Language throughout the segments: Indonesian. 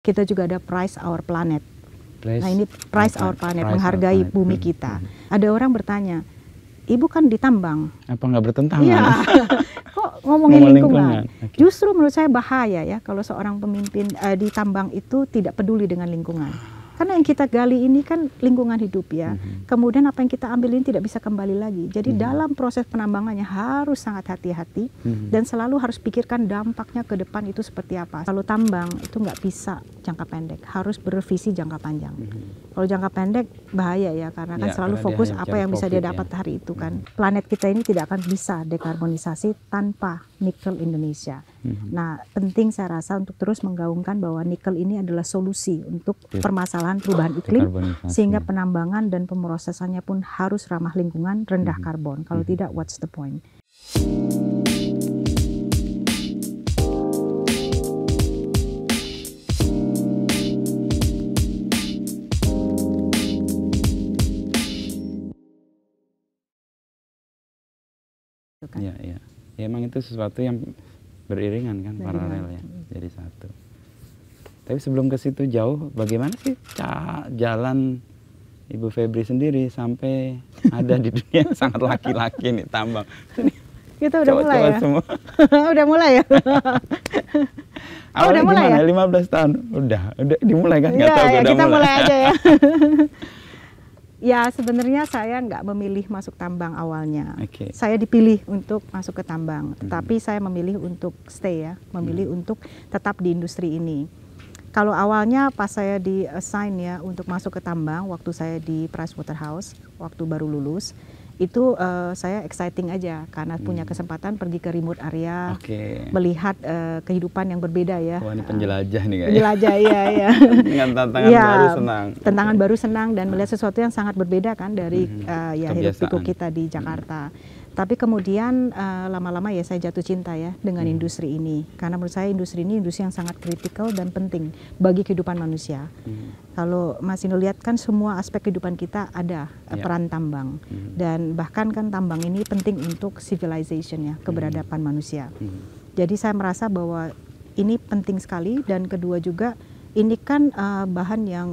kita juga ada Price Our Planet. Price, nah ini Price Our Planet, price menghargai planet. bumi hmm. kita. Hmm. Ada orang bertanya, ibu kan ditambang. Apa nggak bertentangan? Ya. Kok ngomongin Ngomong lingkungan? lingkungan. Okay. Justru menurut saya bahaya ya kalau seorang pemimpin uh, ditambang itu tidak peduli dengan lingkungan karena yang kita gali ini kan lingkungan hidup ya. Mm-hmm. Kemudian apa yang kita ambil ini tidak bisa kembali lagi. Jadi mm-hmm. dalam proses penambangannya harus sangat hati-hati mm-hmm. dan selalu harus pikirkan dampaknya ke depan itu seperti apa. Kalau tambang itu nggak bisa jangka pendek, harus bervisi jangka panjang. Mm-hmm. Kalau jangka pendek bahaya ya karena kan ya, kan selalu karena fokus apa yang bisa dia ya. dapat ya. hari itu kan. Mm-hmm. Planet kita ini tidak akan bisa dekarbonisasi tanpa nikel Indonesia. hmm Nah, penting saya rasa untuk terus menggaungkan bahwa nikel ini adalah solusi untuk yes. Iya. permasalahan perubahan iklim sehingga penambangan dan pemrosesannya pun harus ramah lingkungan, rendah hmm karbon. Kalau hmm tidak what's the point? Gitu kan? Yeah, yeah ya emang itu sesuatu yang beriringan kan paralel ya jadi satu tapi sebelum ke situ jauh bagaimana sih jalan Ibu Febri sendiri sampai ada di dunia yang sangat laki-laki nih tambang. Kita udah cowok mulai ya. Semua. udah mulai ya. oh, udah mulai gimana? ya? 15 tahun. Udah, udah dimulai kan? Enggak ya, tahu ya, udah kita mulai. mulai aja ya. Ya sebenarnya saya nggak memilih masuk tambang awalnya. Okay. Saya dipilih untuk masuk ke tambang, tetapi -hmm. saya memilih untuk stay ya, memilih -hmm. untuk tetap di industri ini. Kalau awalnya pas saya di assign ya untuk masuk ke tambang waktu saya di Price Waterhouse waktu baru lulus, itu uh, saya exciting aja karena hmm. punya kesempatan pergi ke remote area, okay. melihat uh, kehidupan yang berbeda ya. Wah ini penjelajah uh, nih kayaknya. Penjelajah ya ya. Dengan tantangan ya, baru senang. Tantangan okay. baru senang dan melihat ah. sesuatu yang sangat berbeda kan dari hmm. uh, ya hidup kita di hmm. Jakarta. Hmm. Tapi kemudian eh, lama-lama uh, ya saya jatuh cinta ya dengan hmm. industri ini karena menurut saya industri ini industri yang sangat kritikal dan penting bagi kehidupan manusia. Hmm. Kalau masih Indo lihat kan semua aspek kehidupan kita ada eh, ya. peran tambang hmm. dan bahkan kan tambang ini penting untuk civilization ya hmm. keberadaban hmm. manusia. Hmm. Jadi saya merasa bahwa ini penting sekali dan kedua juga ini kan uh, bahan yang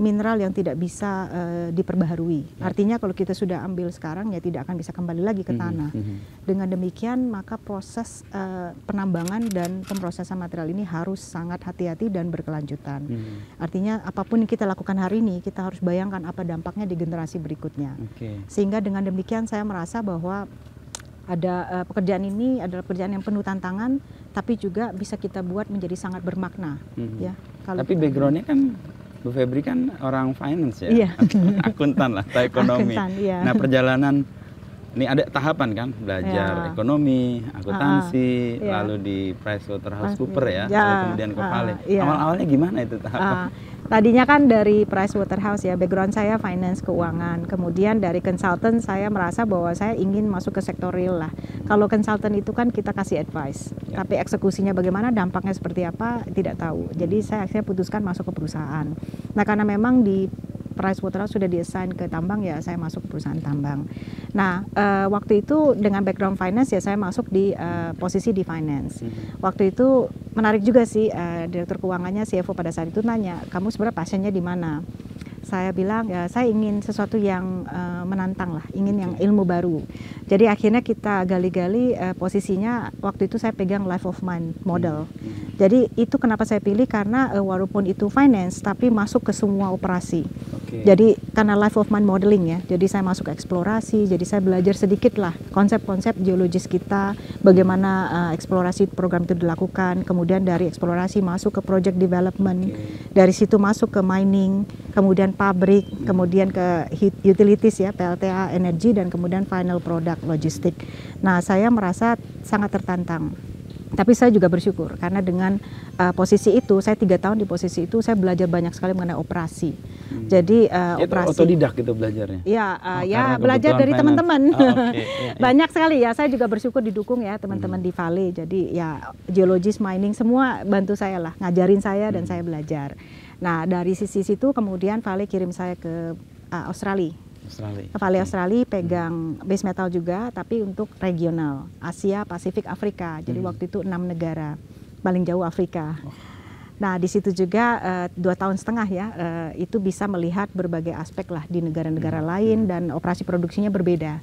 mineral yang tidak bisa uh, diperbaharui. Ya. Artinya kalau kita sudah ambil sekarang ya tidak akan bisa kembali lagi ke mhm, tanah. Mm -hmm. Dengan demikian maka proses uh, penambangan dan pemrosesan material ini harus sangat hati-hati dan berkelanjutan. -hmm. Artinya apapun yang kita lakukan hari ini kita harus bayangkan apa dampaknya di generasi berikutnya. Okay. Sehingga dengan demikian saya merasa bahwa ada uh, pekerjaan ini adalah pekerjaan yang penuh tantangan tapi juga bisa kita buat menjadi sangat bermakna hmm. ya kalau tapi backgroundnya kan Bu Febri kan orang finance ya, iya. akuntan lah, atau ekonomi. Akuntan, iya. Nah perjalanan ini ada tahapan kan belajar ya. ekonomi, akuntansi, uh, yeah. Ah. Iya. lalu di Price Waterhouse ya, ya. lalu kemudian ke ah, Vale. Uh, iya. yeah. Awal-awalnya gimana itu tahapan? Uh, tadinya kan dari Price Waterhouse ya, background saya finance keuangan. Kemudian dari consultant saya merasa bahwa saya ingin masuk ke sektor real lah. Kalau consultant itu kan kita kasih advice, ya. tapi eksekusinya bagaimana, dampaknya seperti apa tidak tahu. Jadi hmm. saya akhirnya putuskan masuk ke perusahaan. Nah, karena memang di Price Waterhouse sudah diassign ke tambang ya saya masuk perusahaan tambang. Nah uh, waktu itu dengan background finance ya saya masuk di uh, posisi di finance. Hmm. Waktu itu menarik juga sih uh, direktur keuangannya CFO pada saat itu nanya kamu sebenarnya pasiennya di mana? saya bilang ya saya ingin sesuatu yang uh, menantang lah, ingin yang ilmu baru. Jadi akhirnya kita gali-gali uh, posisinya waktu itu saya pegang life of mind model. Hmm, hmm. Jadi itu kenapa saya pilih karena uh, walaupun itu finance tapi masuk ke semua operasi. Okay. Jadi karena life of mind modeling ya, jadi saya masuk ke eksplorasi, jadi saya belajar sedikit lah konsep-konsep geologis kita, bagaimana uh, eksplorasi program itu dilakukan, kemudian dari eksplorasi masuk ke project development, okay. dari situ masuk ke mining, kemudian kemudian pabrik, kemudian ke utilities ya, PLTA, energi dan kemudian final product logistik. Nah, saya merasa sangat tertantang. Tapi saya juga bersyukur karena dengan uh, posisi itu, saya tiga tahun di posisi itu, saya belajar banyak sekali mengenai operasi. Hmm. Jadi uh, ya, operasi otodidak gitu belajarnya. Ya uh, oh, ya belajar dari teman-teman. Oh, okay. Iya, iya. yeah, Banyak sekali ya. Saya juga bersyukur didukung ya teman-teman hmm. di Vale. Jadi ya geologis mining semua bantu saya lah, ngajarin saya hmm. dan saya belajar. Nah dari sisi situ kemudian Vale kirim saya ke uh, Australia. Australia. Vale Australia hmm. pegang hmm. base metal juga, tapi untuk regional Asia, Pasifik, Afrika. Jadi hmm. waktu itu enam negara, paling jauh Afrika. Oh. Nah, di situ juga uh, dua tahun setengah ya, uh, itu bisa melihat berbagai aspek lah di negara-negara hmm. lain hmm. dan operasi produksinya berbeda.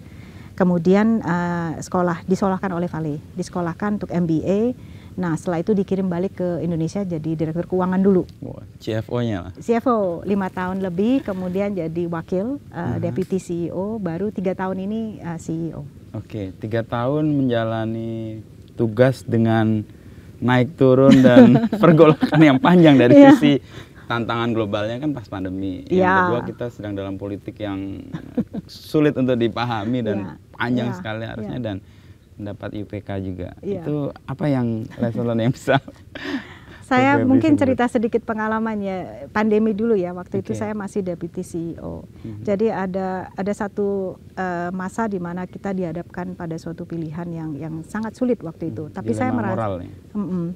Kemudian uh, sekolah disolahkan oleh Vale, disekolahkan untuk MBA Nah, setelah itu dikirim balik ke Indonesia jadi direktur keuangan dulu. CFO-nya lah. CFO lima tahun lebih, kemudian jadi wakil uh, eh, uh mm-hmm. deputy CEO, baru tiga tahun ini uh, eh, CEO. Oke, tiga tahun menjalani tugas dengan naik turun dan pergolakan yang panjang dari yeah. sisi tantangan globalnya kan pas pandemi. Yang yeah. kedua kita sedang dalam politik yang sulit untuk dipahami dan yeah. panjang yeah. sekali harusnya yeah. dan dapat IPK juga. Iya. Itu apa yang levelan yang besar saya mungkin cerita sedikit pengalaman ya pandemi dulu ya waktu okay. itu saya masih deputy CEO. Mm-hmm. Jadi ada ada satu uh, masa di mana kita dihadapkan pada suatu pilihan yang yang sangat sulit waktu itu. mm Tapi saya merasa moral, mm -mm,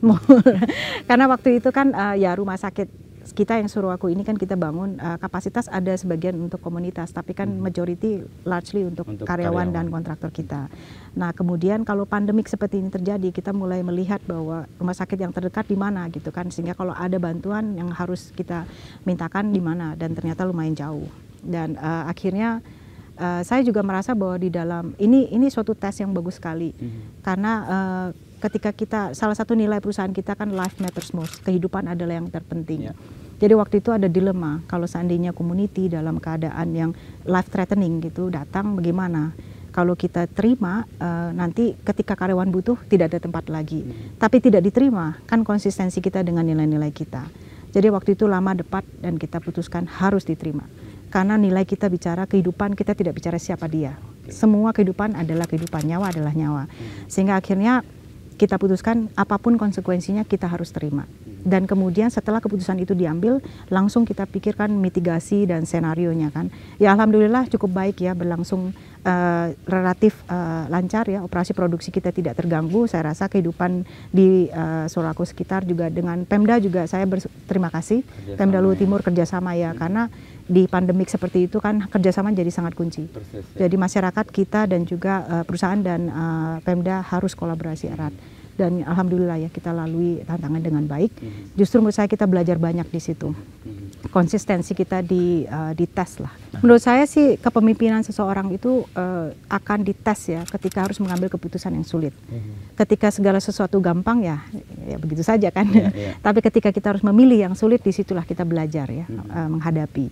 karena waktu itu kan uh, ya rumah sakit kita yang suruh aku ini kan kita bangun uh, kapasitas ada sebagian untuk komunitas, tapi kan hmm. majority largely untuk, untuk karyawan, karyawan dan kontraktor kita. Hmm. Nah, kemudian kalau pandemik seperti ini terjadi, kita mulai melihat bahwa rumah sakit yang terdekat di mana gitu kan, sehingga kalau ada bantuan yang harus kita mintakan di mana dan ternyata lumayan jauh. Dan uh, akhirnya uh, saya juga merasa bahwa di dalam ini ini suatu tes yang bagus sekali hmm. karena uh, ketika kita salah satu nilai perusahaan kita kan life matters most, kehidupan adalah yang terpenting. Yeah. Jadi waktu itu ada dilema kalau seandainya community dalam keadaan yang life threatening gitu datang bagaimana? Kalau kita terima uh, nanti ketika karyawan butuh tidak ada tempat lagi. Hmm. Tapi tidak diterima kan konsistensi kita dengan nilai-nilai kita. Jadi waktu itu lama depat dan kita putuskan harus diterima. Karena nilai kita bicara kehidupan kita tidak bicara siapa dia. Semua kehidupan adalah kehidupan, nyawa adalah nyawa. Hmm. Sehingga akhirnya kita putuskan apapun konsekuensinya kita harus terima. Dan kemudian setelah keputusan itu diambil, langsung kita pikirkan mitigasi dan senarionya kan. Ya alhamdulillah cukup baik ya berlangsung uh, relatif uh, lancar ya operasi produksi kita tidak terganggu. Saya rasa kehidupan di uh, sekitar juga dengan Pemda juga saya berterima kasih kerjasama Pemda Luhut ya. Timur kerjasama ya hmm. karena di pandemik seperti itu kan kerjasama jadi sangat kunci. Persis, ya. Jadi masyarakat kita dan juga uh, perusahaan dan uh, Pemda harus kolaborasi erat. Hmm dan alhamdulillah ya kita lalui tantangan dengan baik. Hmm. Justru menurut saya kita belajar banyak di situ. Hmm. Konsistensi kita di uh, eh, dites lah. Nah. Menurut saya sih kepemimpinan seseorang itu uh, akan dites ya ketika harus mengambil keputusan yang sulit. Hmm. Ketika segala sesuatu gampang ya ya begitu saja kan. Yeah, iya. yeah. Tapi ketika kita harus memilih yang sulit disitulah kita belajar ya uh, menghadapi.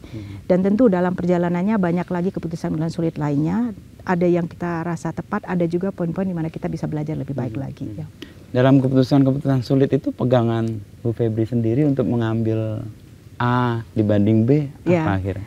Dan tentu dalam perjalanannya banyak lagi keputusan-keputusan sulit lainnya ada yang kita rasa tepat, ada juga poin-poin di mana kita bisa belajar lebih baik hmm. lagi. Ya. Dalam keputusan-keputusan sulit itu pegangan Bu Febri sendiri untuk mengambil A dibanding B ya. akhirnya?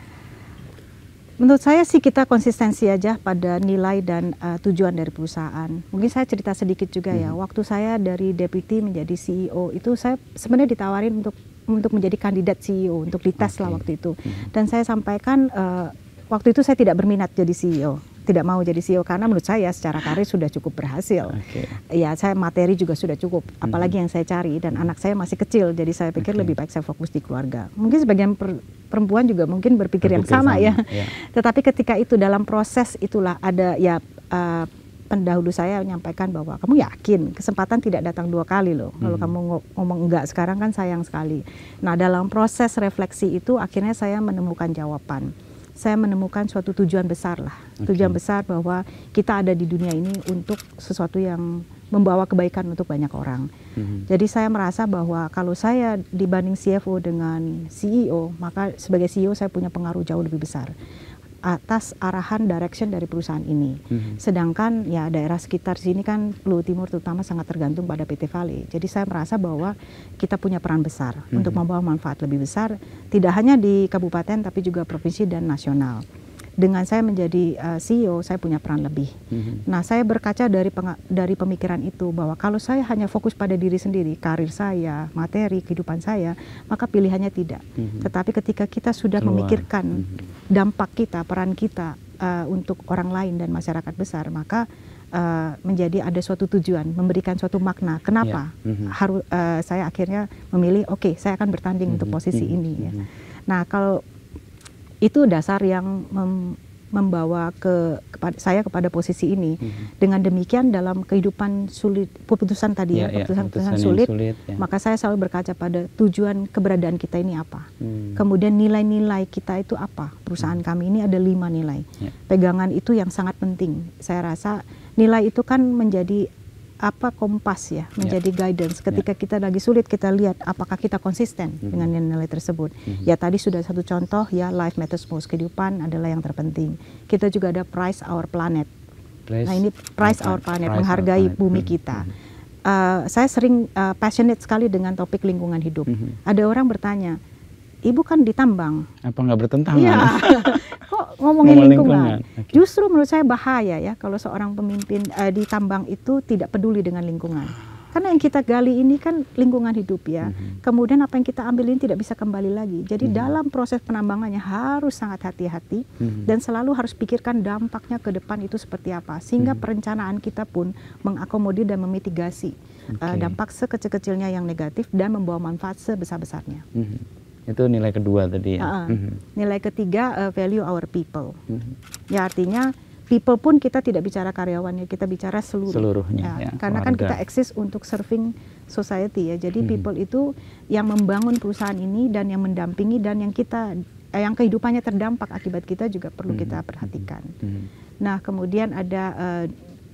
Menurut saya sih kita konsistensi aja pada nilai dan uh, tujuan dari perusahaan. Mungkin saya cerita sedikit juga ya. hmm. ya. Waktu saya dari deputy menjadi CEO itu saya sebenarnya ditawarin untuk untuk menjadi kandidat CEO untuk dites okay. lah waktu itu. Hmm. Dan saya sampaikan uh, waktu itu saya tidak berminat jadi CEO tidak mau jadi CEO karena menurut saya secara karir sudah cukup berhasil. Okay. Ya, saya materi juga sudah cukup, hmm. apalagi hmm. yang saya cari dan anak saya masih kecil, jadi saya pikir okay. lebih baik saya fokus di keluarga. Mungkin sebagian per, perempuan juga mungkin berpikir, berpikir yang sama, sama ya. ya. Tetapi ketika itu dalam proses itulah ada ya uh, pendahulu saya menyampaikan bahwa kamu yakin kesempatan tidak datang dua kali loh. Hmm. Kalau kamu ngomong enggak sekarang kan sayang sekali. Nah, dalam proses refleksi itu akhirnya saya menemukan jawaban saya menemukan suatu tujuan besar lah. Okay. Tujuan besar bahwa kita ada di dunia ini untuk sesuatu yang membawa kebaikan untuk banyak orang. Mm-hmm. Jadi saya merasa bahwa kalau saya dibanding CFO dengan CEO, maka sebagai CEO saya punya pengaruh jauh lebih besar atas arahan direction dari perusahaan ini. Mm-hmm. Sedangkan ya daerah sekitar sini kan Pulau Timur terutama sangat tergantung pada PT Vale. Jadi saya merasa bahwa kita punya peran besar mm-hmm. untuk membawa manfaat lebih besar tidak hanya di kabupaten tapi juga provinsi dan nasional dengan saya menjadi uh, eh, CEO saya punya peran lebih. Mm-hmm. Nah saya berkaca dari dari pemikiran itu bahwa kalau saya hanya fokus pada diri sendiri, karir saya, materi, kehidupan saya, maka pilihannya tidak. Mm-hmm. Tetapi ketika kita sudah Keluar. memikirkan mm-hmm. dampak kita, peran kita uh, untuk orang lain dan masyarakat besar, maka Uh, menjadi ada suatu tujuan, memberikan suatu makna. Kenapa yeah. mm-hmm. harus uh, saya akhirnya memilih? Oke, okay, saya akan bertanding mm-hmm. untuk posisi mm-hmm. ini. Ya. Mm-hmm. Nah, kalau itu dasar yang mem, membawa ke kepada saya kepada posisi ini. Hmm. Dengan demikian dalam kehidupan sulit keputusan tadi ya, ya keputusan, yeah, keputusan sulit, sulit yeah. maka saya selalu berkaca pada tujuan keberadaan kita ini apa. Hmm. Kemudian nilai-nilai kita itu apa. Perusahaan hmm. kami ini ada lima nilai. Yeah. Pegangan itu yang sangat penting. Saya rasa nilai itu kan menjadi apa kompas ya, ya. menjadi yeah. guidance ya. ketika yeah. kita lagi sulit kita lihat apakah kita konsisten mm -hmm. dengan nilai nilai tersebut mm -hmm. ya tadi sudah satu contoh ya life matters most kehidupan adalah yang terpenting kita juga ada price our planet price, nah ini price our planet price menghargai our planet. bumi mhm. kita mm -hmm. uh, saya sering uh, passionate sekali dengan topik lingkungan hidup mm -hmm. ada orang bertanya ibu kan ditambang. Apa nggak bertentangan? Iya. Kok ngomongin lingkungan? lingkungan. Justru menurut saya bahaya ya kalau seorang pemimpin uh, ditambang itu tidak peduli dengan lingkungan. Karena yang kita gali ini kan lingkungan hidup ya. -hmm. Kemudian apa yang kita ambil ini tidak bisa kembali lagi. Jadi -hmm. dalam proses penambangannya harus sangat hati-hati -hmm. dan selalu harus pikirkan dampaknya ke depan itu seperti apa. Sehingga -hmm. perencanaan kita pun mengakomodir dan memitigasi eh, okay. uh, dampak sekecil-kecilnya yang negatif dan membawa manfaat sebesar-besarnya. -hmm. Itu nilai kedua tadi ya. Uh -uh. Nilai ketiga uh, value our people. Uh mhm. -huh. Ya artinya people pun kita tidak bicara karyawannya, kita bicara seluruh. seluruhnya. Ya, ya, karena kan warga. kan kita eksis untuk serving society ya. Jadi uh mhm. -huh. people itu yang membangun perusahaan ini dan yang mendampingi dan yang kita eh, yang kehidupannya terdampak akibat kita juga perlu uh -huh. kita perhatikan. Uh -huh. Nah kemudian ada uh,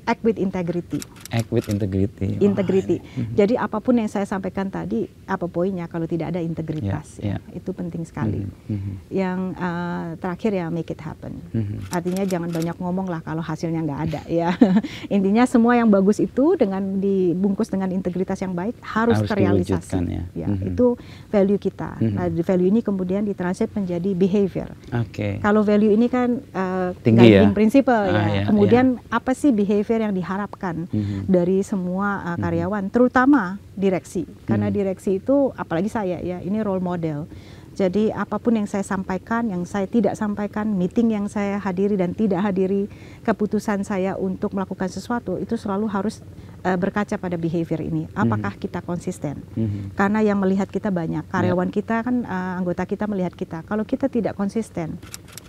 act with integrity. Act with integrity. Integrity. Jadi apapun yang saya sampaikan tadi, apa poinnya kalau tidak ada integritas, yeah, yeah. itu penting sekali. Mm -hmm. Yang uh, terakhir ya make it happen. Mm -hmm. Artinya jangan banyak ngomong lah kalau hasilnya nggak ada ya. Intinya semua yang bagus itu dengan dibungkus dengan integritas yang baik harus, harus terrealisasi. Ya, ya mm -hmm. itu value kita. Mm -hmm. Nah, value ini kemudian ditranslate menjadi behavior. Oke. Okay. Kalau value ini kan uh, tinggi ya. prinsipal ah, ya. ya. Kemudian ya. apa sih behavior behavior yang diharapkan mm-hmm. dari semua uh, mhm. karyawan, mm-hmm. terutama direksi. Karena mm-hmm. direksi itu apalagi saya ya, ini role model. Jadi apapun yang saya sampaikan, yang saya tidak sampaikan, meeting yang saya hadiri dan tidak hadiri, keputusan saya untuk melakukan sesuatu itu selalu harus uh, berkaca pada behavior ini. Apakah -hmm. kita konsisten? -hmm. Karena yang melihat kita banyak, karyawan yeah. kita kan uh, anggota kita melihat kita. Kalau kita tidak konsisten,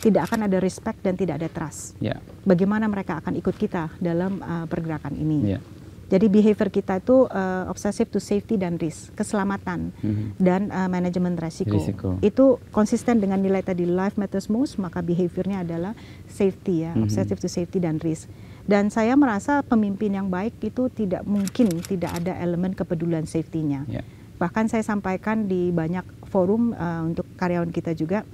tidak akan ada respect dan tidak ada trust. Yeah. Bagaimana mereka akan ikut kita dalam uh, pergerakan ini? Yeah. Jadi behavior kita itu uh, obsessive to safety dan risk, keselamatan mm-hmm. dan uh, manajemen resiko. risiko. Itu konsisten dengan nilai tadi life matters most, maka behaviornya adalah safety ya, mm-hmm. obsessive to safety dan risk. Dan saya merasa pemimpin yang baik itu tidak mungkin tidak ada elemen kepedulian safety-nya. Yeah. Bahkan saya sampaikan di banyak forum uh, untuk karyawan kita juga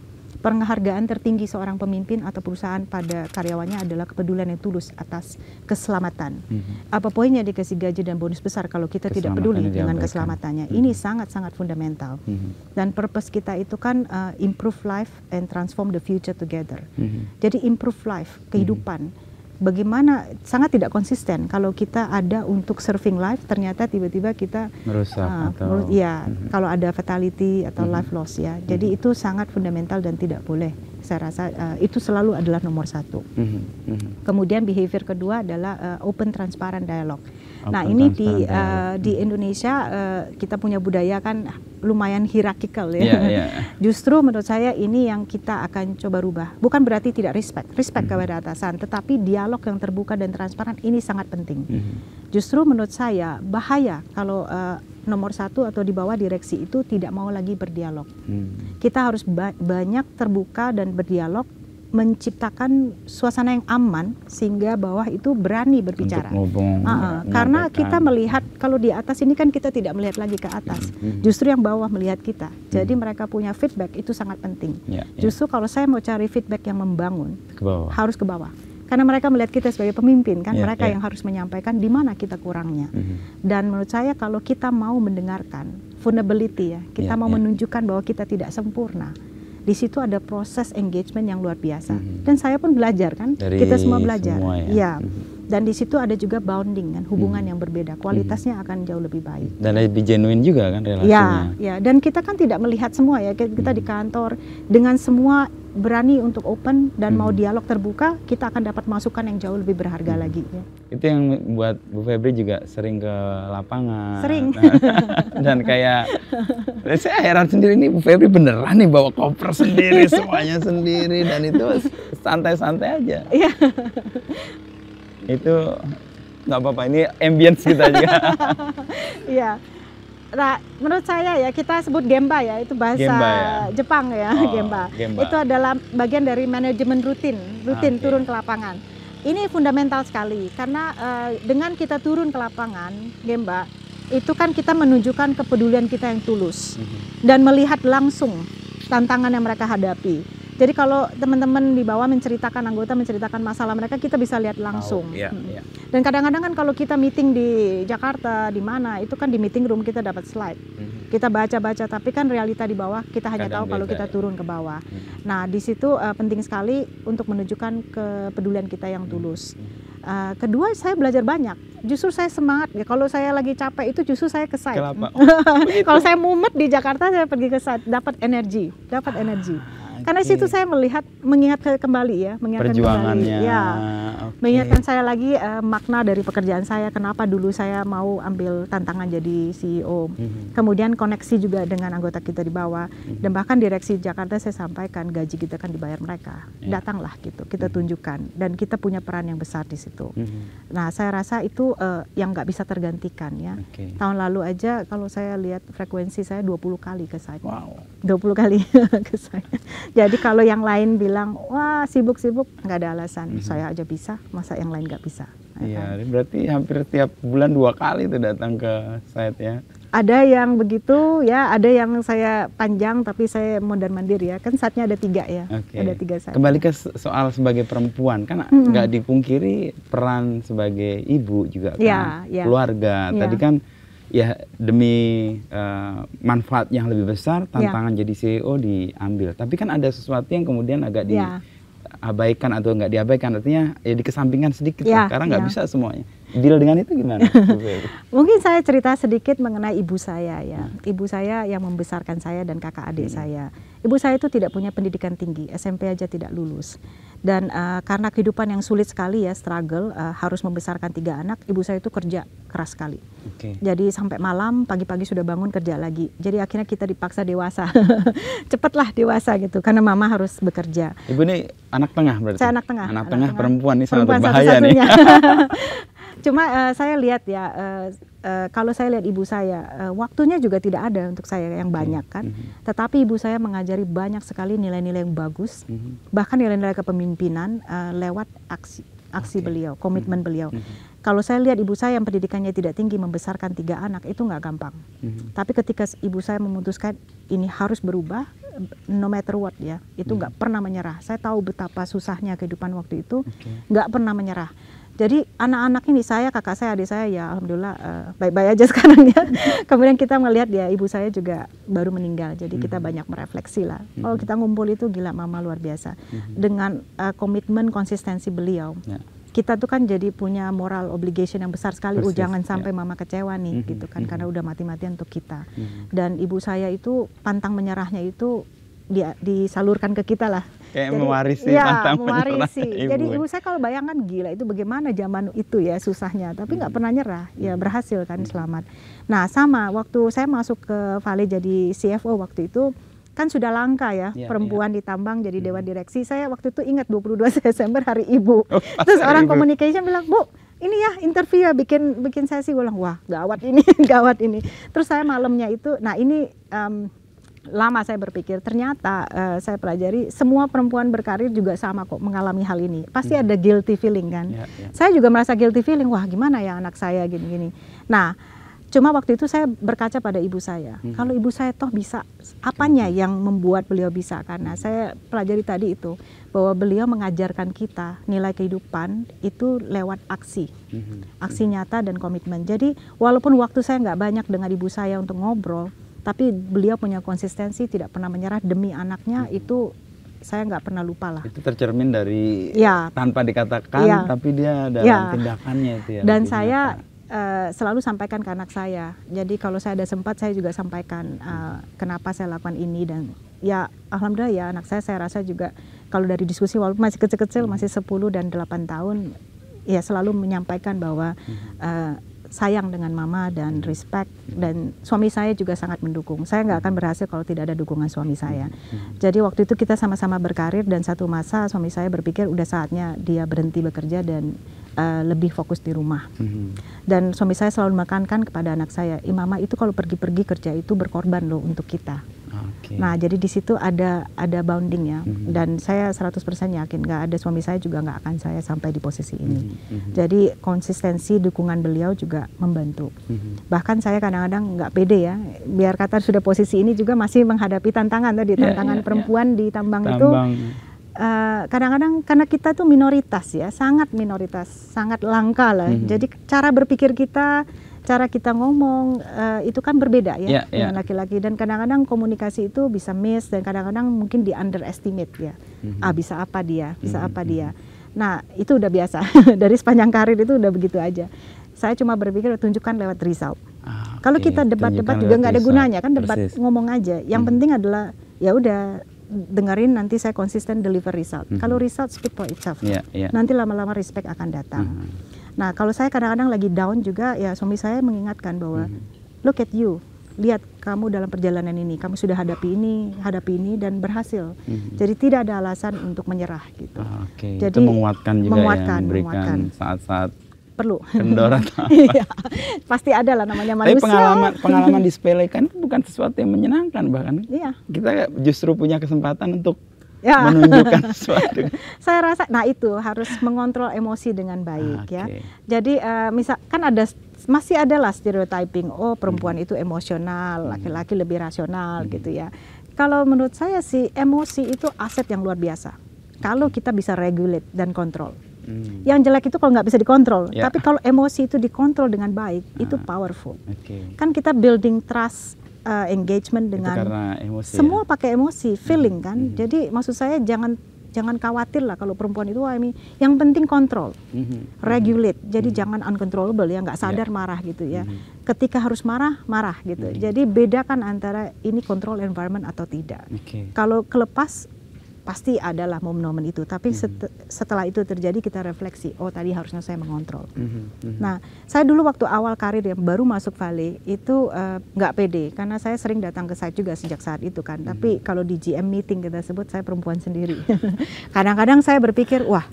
penghargaan tertinggi seorang pemimpin atau perusahaan pada karyawannya adalah kepedulian yang tulus atas keselamatan. Mm-hmm. Apa poinnya dikasih gaji dan bonus besar kalau kita tidak peduli dengan keselamatannya? Mm-hmm. Ini sangat-sangat fundamental. Mm-hmm. Dan purpose kita itu kan uh, improve life and transform the future together. Mm-hmm. Jadi improve life, kehidupan. Mm-hmm bagaimana sangat tidak konsisten kalau kita ada untuk serving life ternyata tiba-tiba kita merusak uh, atau ya mm-hmm. kalau ada fatality atau mm-hmm. life loss ya mm-hmm. jadi itu sangat fundamental dan tidak boleh saya rasa uh, itu selalu adalah nomor satu mm-hmm. mm-hmm. kemudian behavior kedua adalah uh, open transparent dialog Nah ini di uh, di hmm. Indonesia uh, kita punya budaya kan lumayan hierarkikal ya. Yeah, iya. yeah. Justru menurut saya ini yang kita akan coba rubah. Bukan berarti tidak respect, respect -hmm. kepada atasan, tetapi dialog yang terbuka dan transparan ini sangat penting. -hmm. Justru menurut saya bahaya kalau uh, nomor satu atau di bawah direksi itu tidak mau lagi berdialog. Hmm. Kita harus ba banyak terbuka dan berdialog menciptakan suasana yang aman sehingga bawah itu berani berbicara. uh -uh. Karena kita melihat kalau di atas ini kan kita tidak melihat lagi ke atas, hmm, hmm. justru yang bawah melihat kita. Hmm. Jadi mereka punya feedback itu sangat penting. Ya, ya. Justru kalau saya mau cari feedback yang membangun, ke bawah. harus ke bawah. Karena mereka melihat kita sebagai pemimpin, kan ya, mereka ya. yang harus menyampaikan di mana kita kurangnya. Hmm. Dan menurut saya kalau kita mau mendengarkan vulnerability ya, kita ya, mau ya. menunjukkan bahwa kita tidak sempurna di situ ada proses engagement yang luar biasa. Mm -hmm. Dan saya pun belajar kan, Dari kita semua belajar. Semua ya. ya. Mm -hmm. Dan di situ ada juga bounding kan, hubungan mm -hmm. yang berbeda, kualitasnya mm -hmm. akan jauh lebih baik. Dan lebih genuine juga kan iya, relasinya. Ya, ya. Dan kita kan tidak melihat semua ya, kita mm -hmm. di kantor dengan semua berani untuk open dan hmm. mau dialog terbuka, kita akan dapat masukan yang jauh lebih berharga hmm. lagi. Ya. Itu yang buat Bu Febri juga sering ke lapangan. Sering. Nah, dan kayak saya heran sendiri nih Bu Febri beneran nih bawa koper sendiri, semuanya sendiri dan itu santai-santai aja. Iya. itu nggak apa-apa ini ambience kita juga. Iya. Nah, menurut saya ya kita sebut gemba ya itu bahasa gemba ya? Jepang ya oh, gemba. gemba. Itu adalah bagian dari manajemen rutin, rutin ah, okay. turun ke lapangan. Ini fundamental sekali karena uh, dengan kita turun ke lapangan gemba itu kan kita menunjukkan kepedulian kita yang tulus mm -hmm. dan melihat langsung tantangan yang mereka hadapi. Jadi kalau teman-teman di bawah menceritakan anggota menceritakan masalah mereka, kita bisa lihat langsung. Oh, iya, yeah, hmm. yeah. Dan kadang-kadang kan kalau kita meeting di Jakarta di mana, itu kan di meeting room kita dapat slide. Mm -hmm. Kita baca-baca, tapi kan realita di bawah kita hanya kadang tahu kalau kita ya. turun ke bawah. Mm -hmm. Nah, di situ uh, penting sekali untuk menunjukkan kepedulian kita yang mhm. tulus. Mm -hmm. Uh, kedua saya belajar banyak. Justru saya semangat. Ya, kalau saya lagi capek itu justru saya ke site. Oh, gitu? kalau saya mumet di Jakarta saya pergi ke site dapat energi, dapat ah. energi. Karena okay. situ saya melihat mengingat kembali ya, mengingat Perjuangannya. kembali. Ya. Okay. Mengingatkan saya lagi uh, makna dari pekerjaan saya, kenapa dulu saya mau ambil tantangan jadi CEO. -hmm. Kemudian koneksi juga dengan anggota kita di bawah -hmm. dan bahkan direksi Jakarta saya sampaikan gaji kita kan dibayar mereka. Yeah. Datanglah gitu, kita -hmm. tunjukkan dan kita punya peran yang besar di situ. -hmm. Nah, saya rasa itu uh, yang nggak bisa tergantikan ya. Okay. Tahun lalu aja kalau saya lihat frekuensi saya 20 kali ke saya. Wow. 20 kali ke saya. Jadi kalau yang lain bilang wah sibuk-sibuk nggak ada alasan. Mm -hmm. Saya aja bisa, masa yang lain nggak bisa. Ya iya, kan? berarti hampir tiap bulan dua kali itu datang ke site ya. Ada yang begitu ya, ada yang saya panjang tapi saya mondar mandir ya. Kan saatnya ada tiga ya, okay. ada tiga saat. Kembali ke soal sebagai perempuan, kan nggak mm -hmm. dipungkiri peran sebagai ibu juga iya, kan, ya, yeah. keluarga. yeah. Tadi kan ya demi uh, manfaat yang lebih besar ya. tantangan ya. jadi CEO diambil. Tapi kan ada sesuatu yang kemudian agak ya. diabaikan atau nggak diabaikan artinya ya dikesampingkan sedikit ya. sekarang nggak ya. bisa semuanya deal dengan itu gimana? Mungkin saya cerita sedikit mengenai ibu saya ya. Ibu saya yang membesarkan saya dan kakak adik hmm. saya. Ibu saya itu tidak punya pendidikan tinggi, SMP aja tidak lulus. Dan uh, karena kehidupan yang sulit sekali ya, struggle, uh, harus membesarkan tiga anak, ibu saya itu kerja keras sekali. Okay. Jadi sampai malam, pagi-pagi sudah bangun kerja lagi. Jadi akhirnya kita dipaksa dewasa. Cepatlah dewasa gitu, karena mama harus bekerja. Ibu ini anak tengah berarti? Saya anak tengah. Anak, anak tengah, tengah perempuan, ini sangat berbahaya nih. Cuma uh, saya lihat ya, uh, uh, kalau saya lihat ibu saya, uh, waktunya juga tidak ada untuk saya yang hmm. banyak kan. Mm-hmm. Tetapi ibu saya mengajari banyak sekali nilai-nilai yang bagus, mm-hmm. bahkan nilai-nilai kepemimpinan uh, lewat aksi aksi okay. beliau, komitmen mm-hmm. beliau. Mm-hmm kalau saya lihat ibu saya yang pendidikannya tidak tinggi membesarkan tiga anak itu nggak gampang. Mm-hmm. Tapi ketika ibu saya memutuskan ini harus berubah, no matter what ya, itu nggak mm-hmm. pernah menyerah. Saya tahu betapa susahnya kehidupan waktu itu, nggak okay. pernah menyerah. Jadi anak-anak ini saya, kakak saya, adik saya ya alhamdulillah eh, baik-baik uh, aja sekarang ya. Kemudian kita melihat ya ibu saya juga baru meninggal. Jadi kita hmm. banyak merefleksi lah. Hmm. Oh, kita ngumpul itu gila mama luar biasa. Hmm. Dengan uh, komitmen konsistensi beliau. Ya. Kita tuh kan jadi punya moral obligation yang besar sekali. Oh, Persis, oh, jangan ya. sampai ya. mama kecewa nih gitu kan karena udah mati-matian untuk kita. Dan ibu saya itu pantang menyerahnya itu dia disalurkan ke kita lah kayak jadi, mewarisi ya, mantan mewarisi. Ibu. Jadi ibu saya kalau bayangkan gila itu bagaimana zaman itu ya susahnya, tapi nggak hmm. pernah nyerah, ya berhasil kan hmm. selamat. Nah sama waktu saya masuk ke Vale jadi CFO waktu itu kan sudah langka ya, ya perempuan ya. ditambang jadi dewan hmm. direksi. Saya waktu itu ingat 22 Desember hari ibu. Oh, Terus orang ibu. communication bilang, "Bu, ini ya interview ya bikin bikin sesi ulang bilang wah gawat ini gawat ini terus saya malamnya itu nah ini um, lama saya berpikir ternyata uh, saya pelajari semua perempuan berkarir juga sama kok mengalami hal ini pasti hmm. ada guilty feeling kan yeah, yeah. saya juga merasa guilty feeling wah gimana ya anak saya gini-gini nah cuma waktu itu saya berkaca pada ibu saya hmm. kalau ibu saya toh bisa apanya hmm. yang membuat beliau bisa karena saya pelajari tadi itu bahwa beliau mengajarkan kita nilai kehidupan itu lewat aksi hmm, hmm, aksi nyata dan komitmen jadi walaupun waktu saya nggak banyak dengan ibu saya untuk ngobrol tapi beliau punya konsistensi tidak pernah menyerah demi anaknya hmm. itu saya nggak pernah lupa lah. Itu tercermin dari ya. tanpa dikatakan, ya. tapi dia dalam ya. tindakannya itu ya. Dan saya uh, selalu sampaikan ke anak saya. Jadi kalau saya ada sempat, saya juga sampaikan uh, kenapa saya lakukan ini dan ya alhamdulillah ya anak saya saya rasa juga kalau dari diskusi walaupun masih kecil-kecil hmm. masih 10 dan 8 tahun ya selalu menyampaikan bahwa uh, sayang dengan mama dan hmm. respect dan suami saya juga sangat mendukung. Saya nggak akan berhasil kalau tidak ada dukungan suami saya. Hmm. Hmm. Jadi waktu itu kita sama-sama berkarir dan satu masa suami saya berpikir udah saatnya dia berhenti bekerja dan uh, lebih fokus di rumah. Mm-hmm. Dan suami saya selalu menekankan kepada anak saya, imama itu kalau pergi-pergi kerja itu berkorban loh untuk kita. Okay. Nah, jadi di situ ada ada bounding ya. Mm-hmm. Dan saya 100% yakin nggak ada suami saya juga nggak akan saya sampai di posisi ini. Mm-hmm. mm-hmm. Jadi konsistensi dukungan beliau juga membantu. Mm-hmm. Bahkan saya kadang-kadang nggak pede ya. Biar kata sudah posisi ini juga masih menghadapi tantangan tadi iya, tantangan yeah, iya. perempuan yeah. di tambang, tambang itu Eh, kadang-kadang uh, karena kita tuh minoritas ya, sangat minoritas, sangat langka lah. Mm -hmm. Jadi cara berpikir kita, cara kita ngomong uh, itu kan berbeda ya yeah, yeah. dengan ya. laki-laki dan kadang-kadang komunikasi itu bisa miss dan kadang-kadang mungkin di underestimate ya. Mm -hmm. Ah bisa apa dia, bisa mm -hmm. apa mhm. dia. Nah, itu udah biasa. Dari sepanjang karir itu udah begitu aja. Saya cuma berpikir tunjukkan lewat result. Kalau kita debat-debat juga nggak ada gunanya kan debat Persis. ngomong aja. Yang -hmm. penting adalah ya udah dengerin nanti saya konsisten deliver result. Mm -hmm. Kalau result speak for itself. Yeah, yeah. Nanti lama-lama respect akan datang. Mm -hmm. Nah, kalau saya kadang-kadang lagi down juga ya suami saya mengingatkan bahwa mm -hmm. look at you. Lihat kamu dalam perjalanan ini, kamu sudah hadapi ini, hadapi ini dan berhasil. Mm -hmm. Jadi tidak ada alasan untuk menyerah gitu. Oh, ah, okay. Jadi itu menguatkan juga ya, menguatkan, ya, saat-saat perlu kendoran iya pasti ada lah namanya manusia tapi pengalaman pengalaman disepelekan itu kan bukan sesuatu yang menyenangkan bahkan iya. kita justru punya kesempatan untuk ya. menunjukkan sesuatu. Saya rasa, nah itu harus mengontrol emosi dengan baik okay. ya. Jadi uh, misal kan ada masih ada lah stereotyping, oh perempuan hmm. itu emosional, hmm. laki-laki hmm. lebih rasional hmm. gitu ya. Kalau menurut saya sih emosi itu aset yang luar biasa. Kalau hmm. kita bisa regulate dan kontrol. Hmm. Yang jelek itu kalau nggak bisa dikontrol, yeah. tapi kalau emosi itu dikontrol dengan baik, ah. itu powerful. Okay. Kan kita building trust, uh, engagement dengan karena emosi, ya? semua ya? pakai emosi, hmm. feeling hmm. kan. Hmm. Jadi maksud saya jangan jangan khawatir lah kalau perempuan itu I mean, yang penting kontrol, hmm regulate. Hmm. Jadi hmm jangan uncontrollable ya, nggak ya. sadar yeah. marah gitu ya. hmm Ketika harus marah, marah gitu. Mm-hmm. Jadi bedakan antara ini kontrol environment atau tidak. Okay. Kalau kelepas pasti adalah momen-momen itu. Tapi mm-hmm. setelah itu terjadi kita refleksi, oh tadi harusnya saya mengontrol. Mhm, mhm. Nah, saya dulu waktu awal karir yang baru masuk Vale itu eh, nggak uh, pede karena saya sering datang ke site juga sejak saat itu kan. Mm-hmm. Tapi mhm. kalau di GM meeting kita sebut saya perempuan sendiri. Kadang-kadang saya berpikir, wah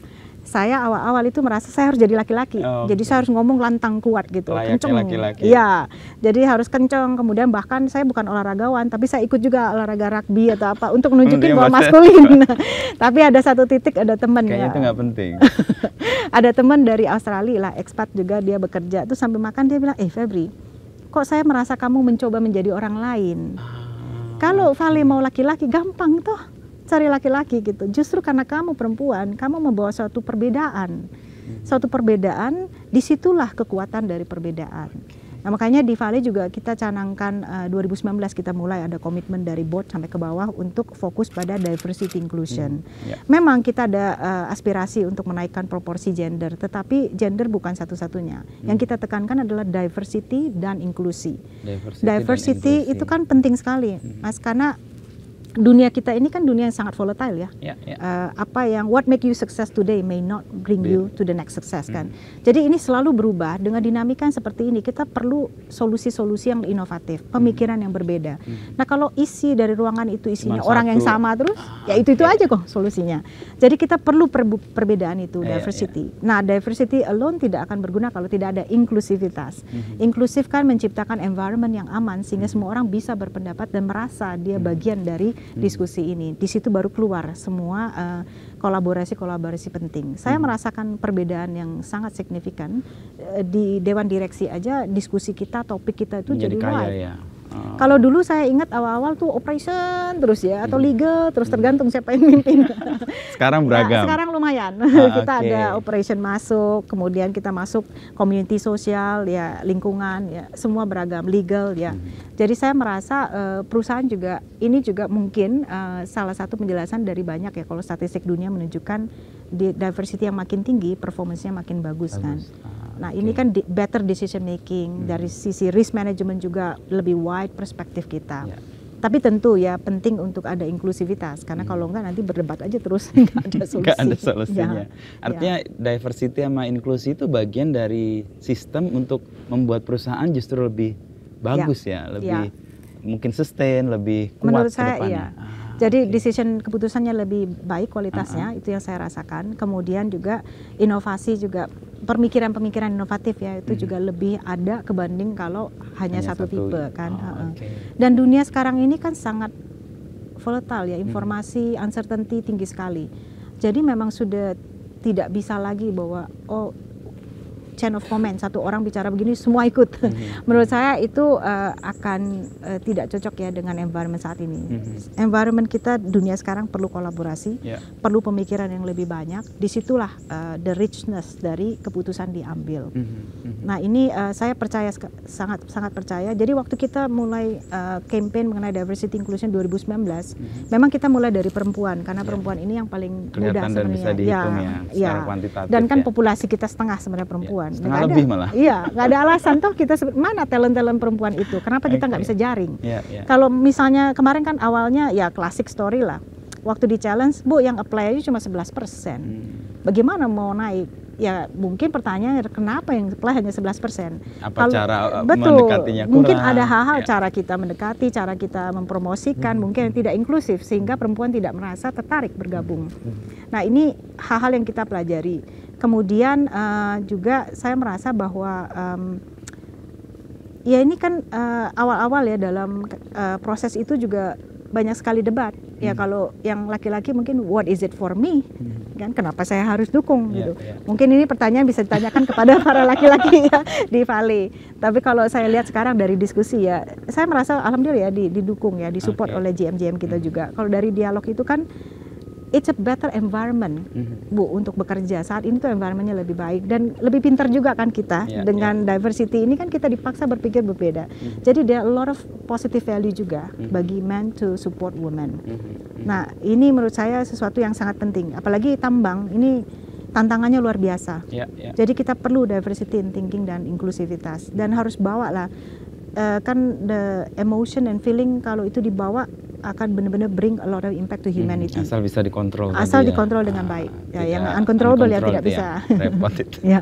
saya awal-awal itu merasa saya harus jadi laki-laki. Oh, jadi okay. saya harus ngomong lantang kuat gitu, Layaknya kenceng. Laki-laki. Iya. Jadi harus kenceng. Kemudian bahkan saya bukan olahragawan, tapi saya ikut juga olahraga rugby atau apa untuk hmm, nunjukin iya, bahwa maskulin. tapi ada satu titik ada teman ya. itu nggak penting. ada teman dari Australia lah, ekspat juga dia bekerja. Terus sambil makan dia bilang, "Eh, Febri, kok saya merasa kamu mencoba menjadi orang lain?" Ah. Kalau Vale mau laki-laki gampang tuh cari laki-laki gitu. Justru karena kamu perempuan, kamu membawa suatu perbedaan. Hmm. Suatu perbedaan, disitulah kekuatan dari perbedaan. Nah makanya di Vale juga kita canangkan uh, eh, 2019 kita mulai ada komitmen dari board sampai ke bawah untuk fokus pada diversity inclusion. Hmm, yeah. Memang kita ada uh, aspirasi untuk menaikkan proporsi gender, tetapi gender bukan satu-satunya. Hmm. Yang kita tekankan adalah diversity dan inklusi. Diversity, diversity dan itu kan penting sekali, hmm. Mas, karena dunia kita ini kan dunia yang sangat volatile ya. Yeah, ya, ya. yeah. Uh, apa yang what make you success today may not bring you to the next success mm. kan. Hmm. Jadi ini selalu berubah dengan dinamika yang seperti ini kita perlu solusi-solusi yang inovatif, hmm. pemikiran mm. yang berbeda. Mm. Nah, kalau isi dari ruangan itu isinya Cuma orang satu. yang sama terus, ah, ya itu-itu yeah. aja kok solusinya. Jadi kita perlu per perbedaan itu, yeah, ya, diversity. yeah. Nah, diversity alone tidak akan berguna kalau tidak ada inklusivitas. Mm -hmm. Inklusif kan menciptakan environment yang aman sehingga mm. semua orang bisa berpendapat dan merasa dia mm. bagian dari Hmm. diskusi ini. Di situ baru keluar semua eh, kolaborasi-kolaborasi uh, penting. Saya hmm. merasakan perbedaan yang sangat signifikan eh, di dewan direksi aja diskusi kita, topik kita itu Menjadi jadi wide. Ya. Ah. Kalau dulu saya ingat awal-awal tuh operation terus ya atau hmm. legal terus hmm. tergantung siapa yang mimpin. sekarang nah, beragam. Nah, sekarang lumayan. Ah, kita ada operation masuk, kemudian kita masuk community sosial ya, lingkungan ya, semua beragam legal ya. Hmm. Jadi saya merasa uh, perusahaan juga ini juga mungkin uh, salah satu penjelasan dari banyak ya kalau statistik dunia menunjukkan di diversity yang makin tinggi performance-nya makin bagus, kan. bagus. kan. Ah. Nah okay. ini kan di, better decision making hmm. dari sisi risk management juga lebih wide perspektif kita. Yeah. Tapi tentu ya penting untuk ada inklusivitas karena hmm. kalau enggak nanti berdebat aja terus nggak ada ada solusinya. Ya. Artinya ya. diversity sama inklusi itu bagian dari sistem untuk membuat perusahaan justru lebih ya. bagus ya, ya lebih ya. mungkin sustain, lebih kuat Menurut saya, ke depannya. Ya. Jadi decision keputusannya lebih baik kualitasnya, uh -huh. itu yang saya rasakan. Kemudian juga inovasi juga pemikiran-pemikiran inovatif ya itu hmm. juga lebih ada kebanding kalau hanya, hanya satu, satu tipe kan. Oh, uh -uh. okay. Dan dunia sekarang ini kan sangat volatile ya, hmm. informasi hmm. uncertainty tinggi sekali. Jadi memang sudah tidak bisa lagi bahwa oh chain of comment satu orang bicara begini semua ikut mm-hmm. menurut saya itu uh, akan uh, tidak cocok ya dengan environment saat ini mm-hmm. environment kita dunia sekarang perlu kolaborasi yeah. perlu pemikiran yang lebih banyak disitulah uh, the richness dari keputusan diambil mm-hmm. nah ini uh, saya percaya sangat sangat percaya jadi waktu kita mulai uh, campaign mengenai diversity inclusion 2019 mm-hmm. memang kita mulai dari perempuan karena yeah. perempuan ini yang paling Kelihatan mudah sebenarnya dan ya, ya, ya. Dan kan ya. populasi kita setengah sebenarnya ya. perempuan. Yeah perempuan. Setengah gak ada, malah. Iya, nggak ada alasan toh kita mana talent-talent perempuan itu. Kenapa kita nggak okay. bisa jaring? Yeah, yeah. Kalau misalnya kemarin kan awalnya ya klasik story lah. Waktu di challenge, Bu yang apply aja cuma 11 persen. Hmm. Bagaimana mau naik? Ya mungkin pertanyaan kenapa yang apply hanya 11 persen? Apa Kalo, cara uh, betul, mendekatinya kurang? Mungkin ada hal-hal yeah. cara kita mendekati, cara kita mempromosikan, hmm. mungkin yang tidak inklusif sehingga perempuan tidak merasa tertarik bergabung. Hmm. Nah ini hal-hal yang kita pelajari kemudian uh, juga saya merasa bahwa um, ya ini kan eh, awal-awal uh, ya dalam uh, proses itu juga banyak sekali debat ya hmm. ya kalau yang laki-laki mungkin what is it for me hmm. kan kenapa saya harus dukung yeah, gitu yeah. mungkin ini pertanyaan bisa ditanyakan kepada para laki-laki ya di Vale tapi kalau saya lihat sekarang dari diskusi ya saya merasa alhamdulillah ya didukung ya disupport okay. oleh GM GM kita hmm. juga kalau dari dialog itu kan it's a better environment mm-hmm. bu untuk bekerja saat ini tuh environmentnya lebih baik dan lebih pintar juga kan kita yeah, iya. dengan yeah. diversity ini kan kita dipaksa berpikir berbeda mm-hmm. jadi there are a lot of positive value juga mm-hmm. bagi men to support women mm-hmm. nah ini menurut saya sesuatu yang sangat penting apalagi tambang ini tantangannya luar biasa yeah, yeah. jadi kita perlu diversity in thinking dan inklusivitas dan harus bawa lah uh, kan the emotion and feeling kalau itu dibawa akan benar-benar bring a lot of impact to hmm, humanity. Hmm, asal bisa dikontrol. Asal ya. dikontrol dengan baik. Ya, ya, yang uncontrollable ya tidak ya. bisa. Ya, repot itu. ya.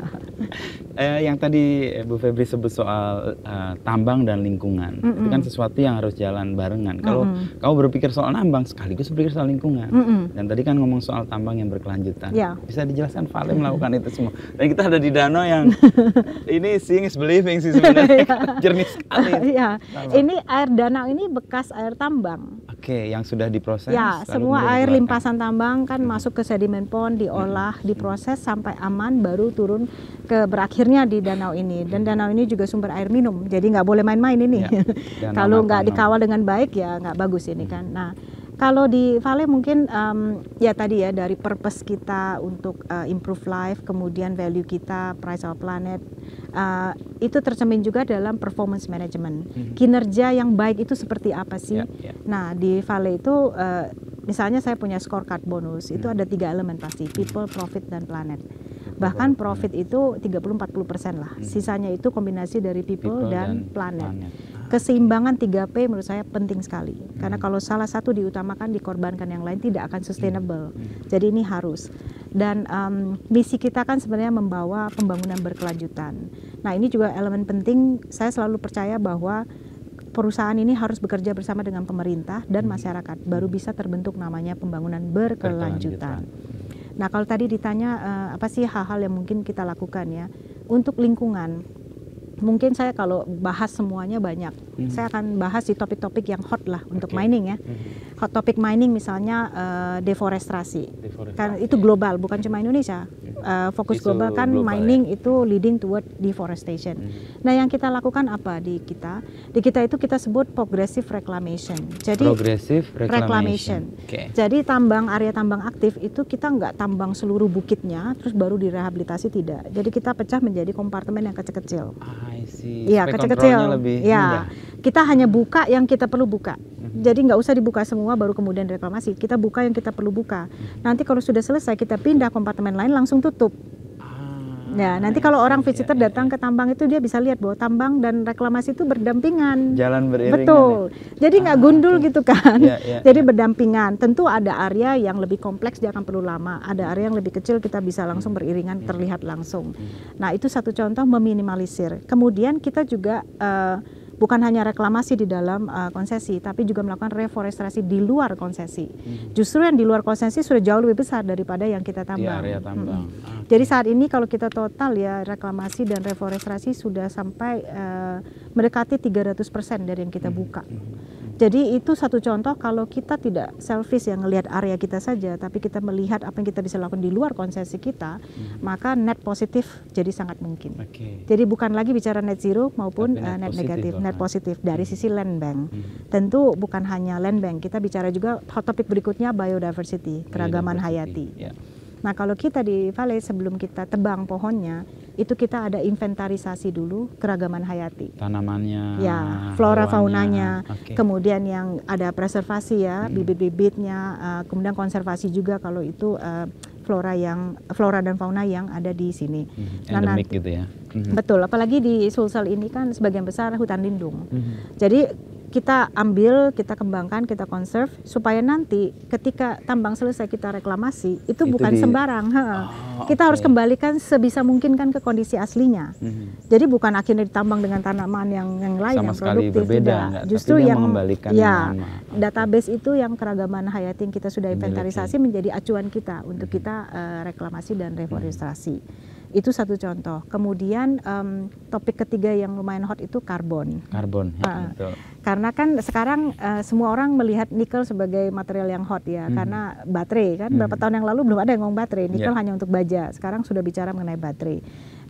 eh, yang tadi Bu Febri sebut soal uh, tambang dan lingkungan, mm -mm. itu kan sesuatu yang harus jalan barengan. Kalau mm -mm. kamu berpikir soal tambang, sekaligus berpikir soal lingkungan. Mm -mm. Dan tadi kan ngomong soal tambang yang berkelanjutan. Yeah. Bisa dijelaskan Vale melakukan itu semua. Dan kita ada di danau yang ini seeing is believing sih sebenarnya. Ya. Jernih sekali. Ya. Ini air danau ini bekas air tambang. Oke, yang sudah diproses. Ya, semua air dikeluarkan. limpasan tambang kan hmm. masuk ke sedimen pond, diolah, hmm. diproses sampai aman, baru turun ke berakhirnya di danau ini. Dan danau ini juga sumber air minum, jadi nggak boleh main-main ini. Ya, Kalau nggak dikawal dengan baik ya nggak bagus ini hmm. kan. Nah, kalau di Vale mungkin um, ya tadi ya dari purpose kita untuk uh, improve life, kemudian value kita, price our planet, uh, itu tercermin juga dalam performance management. Mm -hmm. Kinerja yang baik itu seperti apa sih? Yeah, yeah. Nah di Vale itu uh, misalnya saya punya scorecard bonus, mm -hmm. itu ada tiga elemen pasti, people, profit, dan planet bahkan profit itu 30-40% lah hmm. sisanya itu kombinasi dari people, people dan, planet. planet keseimbangan 3P menurut saya penting sekali hmm. karena kalau salah satu diutamakan dikorbankan yang lain tidak akan iya. sustainable hmm. jadi ini harus dan um, misi kita kan sebenarnya membawa pembangunan berkelanjutan nah ini juga elemen penting saya selalu percaya bahwa perusahaan ini harus bekerja bersama dengan pemerintah dan masyarakat baru bisa terbentuk namanya pembangunan berkelanjutan. berkelanjutan. Nah, kalau tadi ditanya uh, apa sih hal-hal yang mungkin kita lakukan ya untuk lingkungan. Mungkin saya kalau bahas semuanya banyak. Hmm. Saya akan bahas di topik-topik yang hot lah untuk okay. mining ya. Hmm hot topic mining misalnya uh, deforestasi. deforestasi. Kan itu global, bukan cuma Indonesia. Uh, fokus global kan global, ya. mining ya. itu leading toward deforestation. Hmm. Nah, yang kita lakukan apa di kita? Di kita itu kita sebut progressive reclamation. Jadi progressive reclamation. reclamation. Okay. Jadi tambang area tambang aktif itu kita nggak tambang seluruh bukitnya terus baru direhabilitasi tidak. Jadi kita pecah menjadi kompartemen yang kecil-kecil. Ah, iya, kecil-kecil. Iya. -kecil kita hanya buka yang kita perlu buka. Hmm. Jadi nggak usah dibuka semua baru kemudian reklamasi. Kita buka yang kita perlu buka. Hmm. Nanti kalau sudah selesai kita pindah kompartemen lain langsung tutup. Ah, ya, nanti kalau orang iya, visitor iya, datang iya. ke tambang itu dia bisa lihat bahwa tambang dan reklamasi itu berdampingan. Jalan beriringan. Betul. Ya. Jadi nggak ah, gundul gitu kan. Ya, ya, Jadi ya. berdampingan. Tentu ada area yang lebih kompleks dia akan perlu lama. Ada area yang lebih kecil kita bisa langsung hmm. beriringan terlihat langsung. Nah itu satu contoh meminimalisir. Kemudian kita juga uh, bukan hanya reklamasi di dalam uh, konsesi, tapi juga melakukan reforestasi di luar konsesi. Hmm. Justru yang di luar konsesi sudah jauh lebih besar daripada yang kita tambang. Di area tambang. Hmm. Okay. Ah. Jadi saat ini kalau kita total ya reklamasi dan reforestasi sudah sampai uh, mendekati 300 persen dari yang kita hmm. buka. Hmm. Jadi itu satu contoh kalau kita tidak selfish yang melihat area kita saja, tapi kita melihat apa yang kita bisa lakukan di luar konsesi kita, hmm. maka net positif jadi sangat mungkin. Okay. Jadi bukan lagi bicara net zero maupun eh, net, uh, net negatif, net positif dari hmm. sisi land bank. Hmm. Tentu bukan hanya land bank, kita bicara juga topik berikutnya biodiversity, keragaman biodiversity. hayati. Yeah. Nah kalau kita di Valley sebelum kita tebang pohonnya, itu kita ada inventarisasi dulu keragaman hayati. Tanamannya. Ya, flora faunanya. Okay. Kemudian yang ada preservasi ya, hmm. bibit-bibitnya, uh, kemudian konservasi juga kalau itu uh, flora yang flora dan fauna yang ada di sini. Hmm, nah, gitu ya. Hmm. Betul, apalagi di Sulsel ini kan sebagian besar hutan lindung. Hmm. Jadi kita ambil, kita kembangkan, kita conserve supaya nanti ketika tambang selesai kita reklamasi itu, itu bukan di... sembarang. Oh, kita okay. harus kembalikan sebisa mungkin kan ke kondisi aslinya. Hmm. Jadi bukan akhirnya ditambang dengan tanaman yang yang lain Sama yang produktif berbeda, Enggak, Justru yang mengembalikan ya yang database itu yang keragaman hayati yang kita sudah inventarisasi Miliki. menjadi acuan kita untuk hmm. kita uh, reklamasi dan mhm. reforestasi. Hmm itu satu contoh. Kemudian um, topik ketiga yang lumayan hot itu karbon. Karbon. Ya, uh, betul karena kan sekarang uh, semua orang melihat nikel sebagai material yang hot ya hmm. karena baterai kan hmm. berapa tahun yang lalu belum ada yang ngomong baterai ya. nikel yeah. hanya untuk baja sekarang sudah bicara mengenai baterai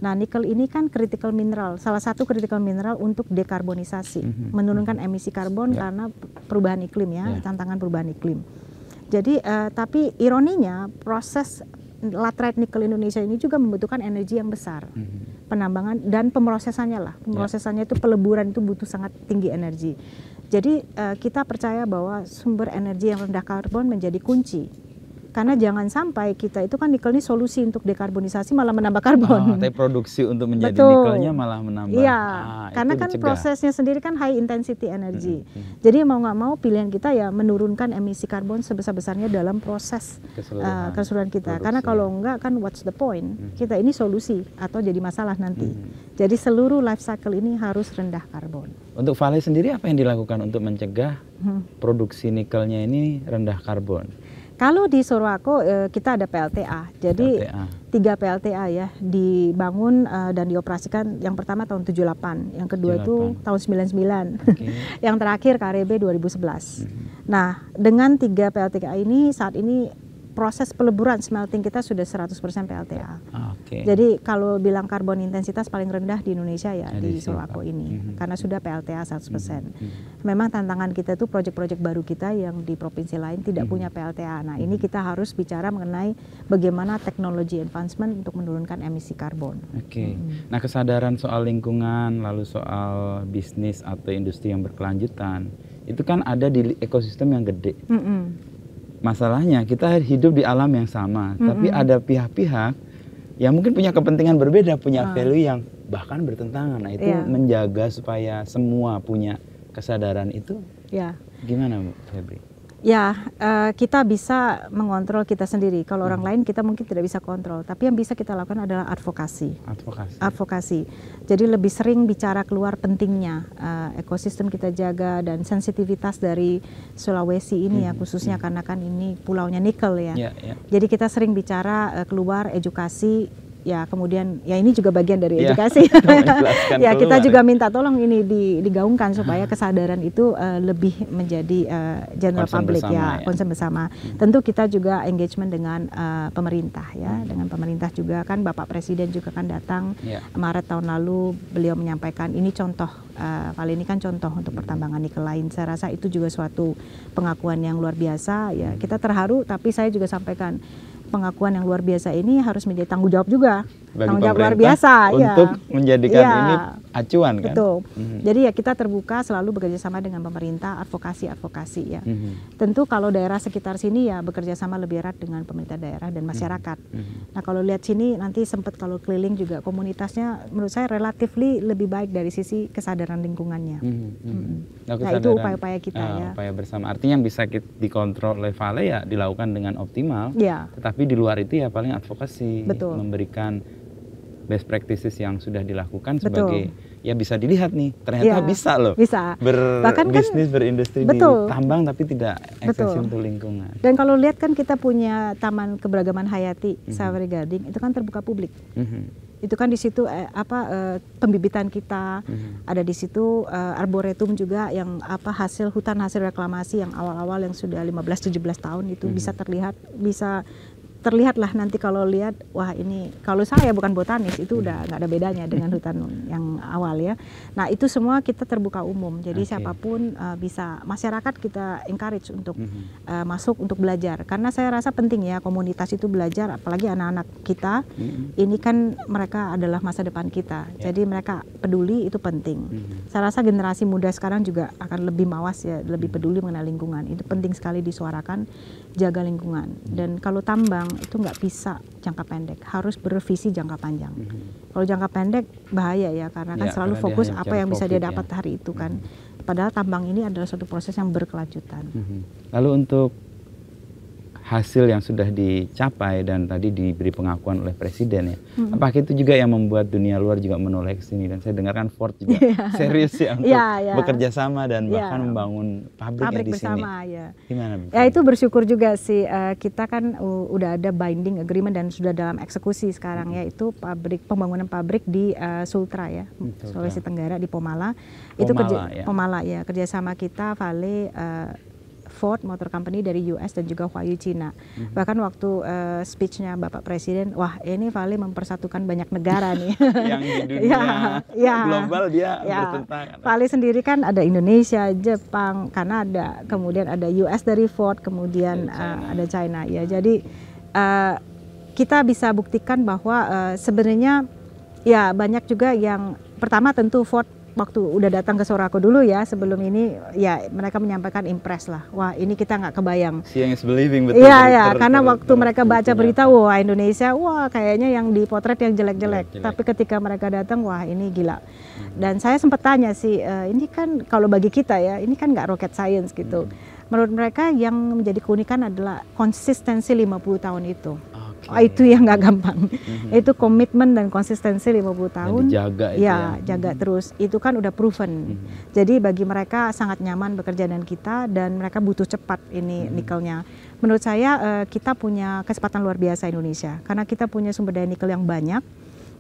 nah nikel ini kan critical mineral salah satu critical mineral untuk dekarbonisasi hmm. hmm menurunkan hmm. emisi karbon yeah. karena perubahan iklim ya yeah. tantangan perubahan iklim jadi uh, tapi ironinya proses laterite nikel Indonesia ini juga membutuhkan energi yang besar. Mm-hmm. Penambangan dan pemrosesannya lah. Ya. Pemrosesannya yeah. itu peleburan itu butuh sangat tinggi energi. Jadi uh, kita percaya bahwa sumber energi yang rendah karbon menjadi kunci karena jangan sampai kita itu kan nikel ini solusi untuk dekarbonisasi malah menambah karbon. Oh, tapi produksi untuk menjadi Betul. nikelnya malah menambah. Iya, ah, karena kan mencegah. prosesnya sendiri kan high intensity energy. Mm hmm. Jadi mau nggak mau pilihan kita ya menurunkan emisi karbon sebesar-besarnya dalam proses keseluruhan, uh, keseluruhan kita. Produksi. Karena kalau enggak kan what's the point? Hmm. Kita ini solusi atau jadi masalah nanti. Hmm. Jadi seluruh life cycle ini harus rendah karbon. Untuk Vale sendiri apa yang dilakukan untuk mencegah hmm. produksi nikelnya ini rendah karbon? Kalau di Sorowako eh, kita ada PLTA. Jadi PLTA. tiga PLTA ya dibangun eh, dan dioperasikan yang pertama tahun 78, yang kedua 78. itu tahun 99. Okay. yang terakhir KRB e 2011. Hmm. Nah, dengan tiga PLTA ini saat ini proses peleburan smelting kita sudah 100% PLTA. Okay. Jadi kalau bilang karbon intensitas paling rendah di Indonesia ya Jadi di Sulawesi ini mm -hmm. karena sudah PLTA 100%. Mm -hmm. Memang tantangan kita itu proyek-proyek baru kita yang di provinsi lain tidak mm -hmm. punya PLTA. Nah, ini hmm. kita harus bicara mengenai bagaimana teknologi advancement untuk menurunkan emisi karbon. Oke. Okay. Mm -hmm. Nah, kesadaran soal lingkungan lalu soal bisnis atau industri yang berkelanjutan itu kan ada di ekosistem yang gede. Mm -hmm, hmm. Masalahnya kita hidup di alam yang sama, mm-hmm. tapi ada pihak-pihak yang mungkin punya kepentingan berbeda, punya ah. value yang bahkan bertentangan. Nah, itu yeah. menjaga supaya semua punya kesadaran itu. Yeah. Gimana, Febri? ya uh, kita bisa mengontrol kita sendiri. Kalau hmm. orang lain kita mungkin tidak bisa kontrol. Tapi yang bisa kita lakukan adalah advokasi. Advokasi. Advokasi. Jadi lebih sering bicara keluar pentingnya uh, ekosistem kita jaga dan sensitivitas dari Sulawesi ini ya, hmm. ya khususnya hmm. karena kan ini pulaunya nikel ya. Yeah, yeah. Jadi kita sering bicara uh, keluar edukasi ya kemudian ya ini juga bagian dari iya. edukasi. ya kita juga ya. minta tolong ini digaungkan supaya ah. kesadaran itu uh, lebih menjadi uh, general public ya, ya concern bersama. Hmm. Tentu kita juga engagement dengan uh, pemerintah ya, hmm. dengan pemerintah juga kan Bapak Presiden juga kan datang yeah. Maret tahun lalu beliau menyampaikan ini contoh uh, kali ini kan contoh untuk hmm. pertambangan nikel lain. Saya rasa itu juga suatu pengakuan yang luar biasa ya. Kita terharu tapi saya juga sampaikan pengakuan yang luar biasa ini harus menjadi tanggung jawab juga bagi tanggung luar biasa iya. untuk ya. menjadikan ya. ini acuan kan. Betul. Mm-hmm. Jadi ya kita terbuka selalu bekerja sama dengan pemerintah advokasi advokasi ya. Mm-hmm. Tentu kalau daerah sekitar sini ya bekerja sama lebih erat dengan pemerintah daerah dan mhm. masyarakat. Mm-hmm. Nah kalau lihat sini nanti sempat kalau keliling juga komunitasnya menurut saya relatif lebih baik dari sisi kesadaran lingkungannya. Mm-hmm. Mm-hmm. Nah, itu upaya-upaya kita uh, ya. Upaya bersama. Artinya yang bisa kita dikontrol oleh Vale ya dilakukan dengan optimal. Ya. Tetapi di luar itu ya paling advokasi Betul. memberikan best practices yang sudah dilakukan betul. sebagai ya bisa dilihat nih ternyata ya, bisa loh bisa bisnis kan, berindustri betul. di tambang tapi tidak eksesif untuk lingkungan dan kalau lihat kan kita punya taman keberagaman hayati mm -hmm. Savory Gading itu kan terbuka publik mm -hmm. itu kan di situ eh, apa eh, pembibitan kita mm -hmm. ada di situ eh, arboretum juga yang apa hasil hutan hasil reklamasi yang awal-awal yang sudah 15 17 tahun itu mm -hmm. bisa terlihat bisa terlihatlah nanti kalau lihat wah ini kalau saya bukan botanis itu hmm. udah nggak ada bedanya dengan hutan yang awal ya. Nah itu semua kita terbuka umum jadi okay. siapapun uh, bisa masyarakat kita encourage untuk mm -hmm. uh, masuk untuk belajar karena saya rasa penting ya komunitas itu belajar apalagi anak-anak kita mm -hmm. ini kan mereka adalah masa depan kita yeah. jadi mereka peduli itu penting. Mm -hmm. Saya rasa generasi muda sekarang juga akan lebih mawas ya lebih hmm. peduli mengenai lingkungan itu penting sekali disuarakan jaga lingkungan hmm. dan kalau tambang itu nggak bisa jangka pendek, harus bervisi jangka panjang. Mm -hmm. Kalau jangka pendek bahaya ya karena kan ya, selalu karena fokus apa yang bisa dia ya. dapat ya. hari itu kan. Mm -hmm. Padahal tambang ini adalah suatu proses yang berkelanjutan. Mm -hmm. Lalu untuk hasil yang sudah dicapai dan tadi diberi pengakuan oleh presiden ya. Hmm. Apakah itu juga yang membuat dunia luar juga menoleh ke sini dan saya dengarkan Ford juga iya. serius ya untuk yeah, yeah. bekerja sama dan iya. bahkan membangun pabrik, ya pabrik di bersama, sini. Ya. Gimana? Ya itu bersyukur juga sih eh, kita kan udah ada binding agreement dan sudah dalam eksekusi sekarang hmm. yaitu pabrik pembangunan pabrik di uh, Sultra ya hmm, Sultra. Sulawesi Tenggara di Pomala. Pomala itu kerja ya. Pomala ya kerjasama kita Vale uh, Ford Motor Company dari US dan juga Huayu Cina. Mm -hmm. Bahkan waktu uh, speech-nya Bapak Presiden, wah ini Vale mempersatukan banyak negara nih. yang di dunia ya, ya, global dia ya. bertentangan. Vale sendiri kan ada Indonesia, Jepang, Kanada, kemudian ada US dari Ford, kemudian ada China. Uh, ada China. Ya, jadi uh, kita bisa buktikan bahwa uh, sebenarnya ya banyak juga yang pertama tentu Ford waktu udah datang ke Sorako dulu ya sebelum ini ya mereka menyampaikan impress lah wah ini kita nggak kebayang Siang is believing betul iya ya karena ter, waktu mereka baca berita wah Indonesia wah kayaknya yang dipotret yang jelek-jelek tapi ketika mereka datang wah ini gila hmm. dan saya sempat tanya sih e, ini kan kalau bagi kita ya ini kan nggak rocket science gitu hmm. menurut mereka yang menjadi keunikan adalah konsistensi 50 tahun itu okay. Oh, itu yang nggak gampang. Mm-hmm. itu komitmen dan konsistensi 50 tahun. Dan dijaga itu ya, ya, jaga mm-hmm. terus. Itu kan udah proven. Mm-hmm. Jadi bagi mereka sangat nyaman bekerja dengan kita dan mereka butuh cepat ini mm-hmm. nikelnya. Menurut saya eh, kita punya kesempatan luar biasa Indonesia karena kita punya sumber daya nikel yang banyak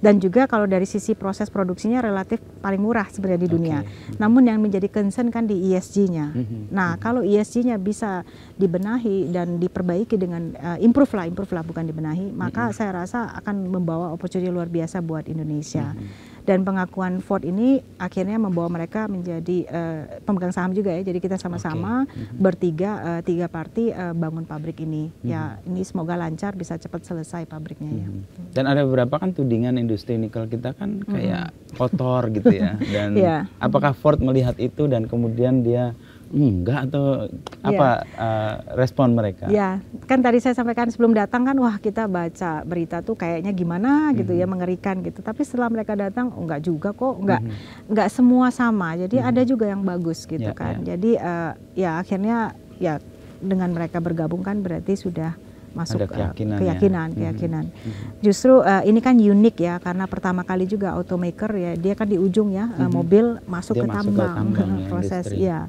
dan juga kalau dari sisi proses produksinya relatif paling murah sebenarnya di dunia. Okay. Namun yang menjadi concern kan di ESG-nya. Mm -hmm. Nah, mhm. kalau ESG-nya bisa dibenahi dan diperbaiki dengan uh, improve lah, improve lah bukan dibenahi, maka mm -hmm. saya rasa akan membawa opportunity luar biasa buat Indonesia. Mm -hmm dan pengakuan Ford ini akhirnya membawa mereka menjadi uh, pemegang saham juga ya. Jadi kita sama-sama okay. Mhm. bertiga uh, tiga party uh, eh, bangun pabrik ini. -hmm. Ya ini semoga lancar bisa cepat selesai pabriknya -hmm. ya. Mhm. Dan ada beberapa kan tudingan industri nikel kita kan mhm. kayak -hmm. kotor gitu ya. Dan yeah. apakah Ford melihat itu dan kemudian dia enggak atau apa yeah. Iya. uh, respon mereka? Ya, kan tadi saya sampaikan sebelum datang kan wah kita baca berita tuh kayaknya gimana gitu mm -hmm. ya mhm. mengerikan gitu. Tapi setelah mereka datang oh, enggak juga kok, enggak mm -hmm. enggak semua sama. Jadi mm -hmm. ada juga yang bagus gitu yeah, kan. Yeah. Jadi uh, ya akhirnya ya dengan mereka bergabung kan berarti sudah masuk ada keyakinan, uh, keyakinan, ya. keyakinan. Mm -hmm. Justru uh, ini kan unik ya karena pertama kali juga automaker ya dia kan di ujung ya mm -hmm. mobil masuk dia ke masuk tambang, ke tambang ya, proses industri. ya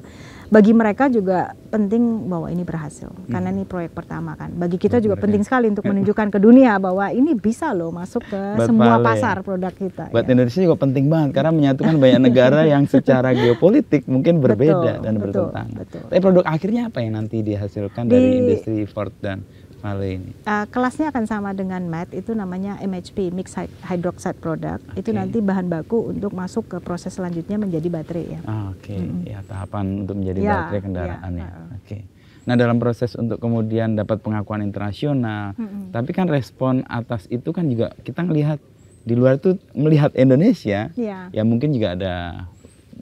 bagi mereka juga penting bahwa ini berhasil hmm. karena ini proyek pertama kan. Bagi kita juga penting sekali untuk hmm. menunjukkan ke dunia bahwa ini bisa loh masuk ke semua pasar produk kita. Buat ya. Indonesia juga penting banget karena menyatukan banyak negara yang secara geopolitik mungkin berbeda betul, dan bertentangan. Betul. Tapi produk akhirnya apa yang nanti dihasilkan Di, dari industri Ford dan Male ini? Uh, kelasnya akan sama dengan MAT, itu namanya MHP, Mixed Hydroxide Product. Okay. Itu nanti bahan baku untuk masuk ke proses selanjutnya menjadi baterai ya. Ah, Oke, okay. mm -hmm. ya tahapan untuk menjadi ya, baterai kendaraan ya. ya. Oke. Okay. Nah dalam proses untuk kemudian dapat pengakuan internasional, mm -hmm. tapi kan respon atas itu kan juga kita melihat di luar itu melihat Indonesia, yeah. ya mungkin juga ada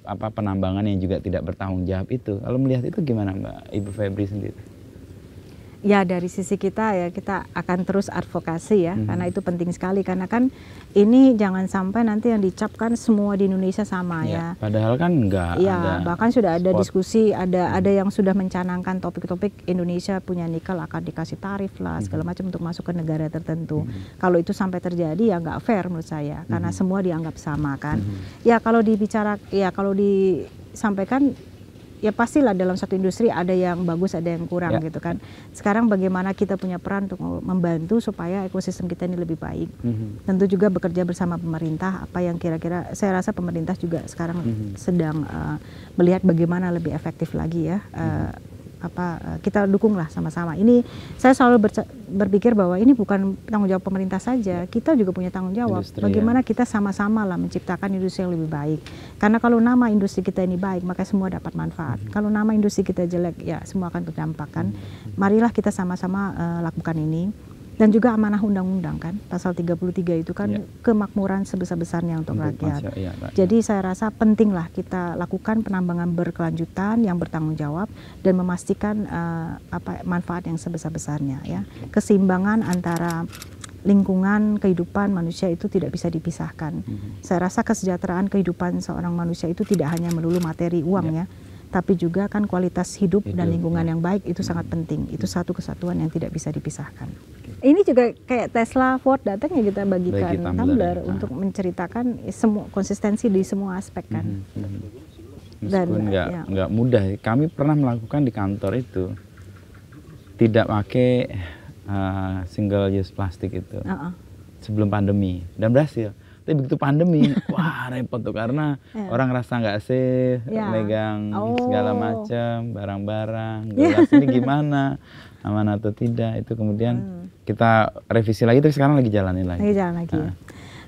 apa penambangan yang juga tidak bertanggung jawab itu. Kalau melihat itu gimana Mbak Ibu Febri sendiri? ya dari sisi kita ya kita akan terus advokasi ya hmm. karena itu penting sekali karena kan ini jangan sampai nanti yang dicapkan semua di Indonesia sama ya. ya. Padahal kan enggak ya, ada. bahkan sudah ada spot. diskusi ada hmm. ada yang sudah mencanangkan topik-topik Indonesia punya nikel akan dikasih tarif lah hmm. segala macam untuk masuk ke negara tertentu. Hmm. Kalau itu sampai terjadi ya enggak fair menurut saya karena hmm. semua dianggap sama kan. Hmm. Ya kalau dibicara ya kalau disampaikan ya pastilah dalam satu industri ada yang bagus ada yang kurang ya. gitu kan sekarang bagaimana kita punya peran untuk membantu supaya ekosistem kita ini lebih baik mm -hmm. tentu juga bekerja bersama pemerintah apa yang kira-kira saya rasa pemerintah juga sekarang mm -hmm. sedang uh, melihat bagaimana lebih efektif lagi ya mm -hmm apa eh, kita dukunglah sama-sama. Ini saya selalu berpikir bahwa ini bukan tanggung jawab pemerintah saja, kita juga punya tanggung jawab. Industri, ya. Bagaimana ya. kita sama-sama lah menciptakan industri yang lebih baik. Karena kalau nama industri kita ini baik, maka semua dapat manfaat. Mm -hmm. Kalau nama industri kita jelek, ya semua akan berdampak Mm kan? -hmm. Marilah kita sama-sama uh, lakukan ini dan juga amanah undang-undang kan pasal 33 itu kan ya. kemakmuran sebesar-besarnya untuk, untuk rakyat. Masyarakat, ya, rakyat. Jadi saya rasa pentinglah kita lakukan penambangan berkelanjutan yang bertanggung jawab dan memastikan uh, apa manfaat yang sebesar-besarnya ya. Keseimbangan antara lingkungan kehidupan manusia itu tidak bisa dipisahkan. Mm -hmm. Saya rasa kesejahteraan kehidupan seorang manusia itu tidak hanya melulu materi uang ya, ya tapi juga kan kualitas hidup hidup dan lingkungan ya. yang baik itu mhm. sangat penting. Itu satu kesatuan yang tidak bisa dipisahkan ini juga kayak Tesla, Ford datang ya kita bagikan Bagi Tumblr, Tumblr ya. untuk menceritakan semua konsistensi di semua aspek kan. Hmm, hmm. Meskipun nggak ya. mudah. Ya. Kami pernah melakukan di kantor itu tidak pakai uh, single use plastik itu uh -uh. sebelum pandemi dan berhasil. Tapi begitu pandemi, wah repot tuh karena yeah. orang rasa nggak safe, yeah. megang oh. segala macam barang-barang, gelas yeah. ini gimana, aman atau tidak itu kemudian hmm. kita revisi lagi terus sekarang lagi jalanin lagi. Lagi jalan lagi. Nah.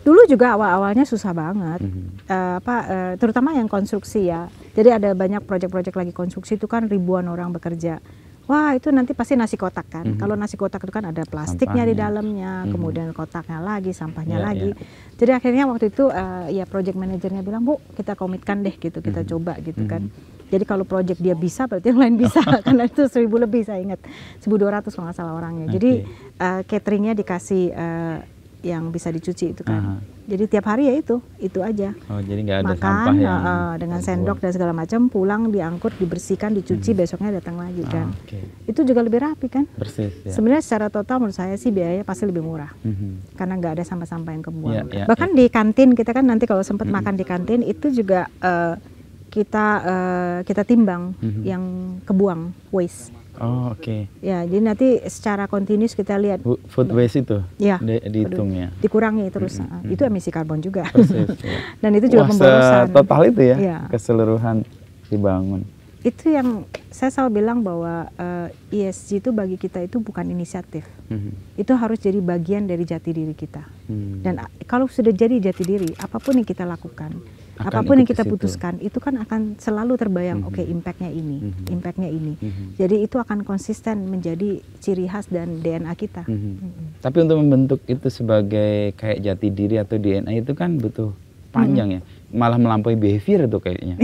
Dulu juga awal-awalnya susah banget, mm-hmm. uh, apa uh, terutama yang konstruksi ya. Jadi ada banyak proyek-proyek lagi konstruksi itu kan ribuan orang bekerja wah itu nanti pasti nasi kotak kan. Mm -hmm. Kalau nasi kotak itu kan ada plastiknya sampahnya. di dalamnya, mm -hmm. kemudian kotaknya lagi, sampahnya yeah, lagi. Yeah. Jadi akhirnya waktu itu uh, ya project manajernya bilang, "Bu, kita komitkan deh gitu, kita mm -hmm. coba gitu mm -hmm. kan." Mhm. Jadi kalau project dia bisa, berarti yang lain bisa. Karena itu seribu lebih saya ingat, seribu dua ratus kalau nggak salah orangnya. Jadi uh, cateringnya dikasih uh, yang bisa dicuci itu kan. Uh Jadi tiap hari ya itu, itu aja. Oh, jadi nggak ada Makan, sampah yang uh, dengan sendok dan segala macam, pulang diangkut, dibersihkan, dicuci, hmm. besoknya datang lagi ah, kan. okay. Itu juga lebih rapi kan. Persis. Ya. Sebenarnya secara total menurut saya sih biayanya pasti lebih murah, mm -hmm. karena nggak ada sampah-sampah yang kebuang. Yeah, yeah, Bahkan yeah. di kantin kita kan nanti kalau sempat mm -hmm. makan di kantin itu juga uh, kita uh, kita timbang mm -hmm. yang kebuang waste Oh, oke. Okay. Ya, jadi nanti secara kontinus kita lihat food waste itu ya, di, dihitung ya. Dikurangi terus. Mm -hmm. Itu emisi karbon juga. Ya. Dan itu juga Wah, pemborosan. total itu ya, ya, keseluruhan dibangun. Itu yang saya selalu bilang bahwa uh, eh, ESG itu bagi kita itu bukan inisiatif. Mm -hmm. Itu harus jadi bagian dari jati diri kita. Mm. Dan kalau sudah jadi jati diri, apapun yang kita lakukan, akan apapun yang kita putuskan itu kan akan selalu terbayang mm -hmm. oke okay, impactnya ini mm -hmm. impactnya ini mm -hmm. jadi itu akan konsisten menjadi ciri khas dan DNA kita mm -hmm. Mm -hmm. tapi untuk membentuk itu sebagai kayak jati diri atau DNA itu kan butuh mm-hmm. panjang mm -hmm. ya malah melampaui behavior tuh kayaknya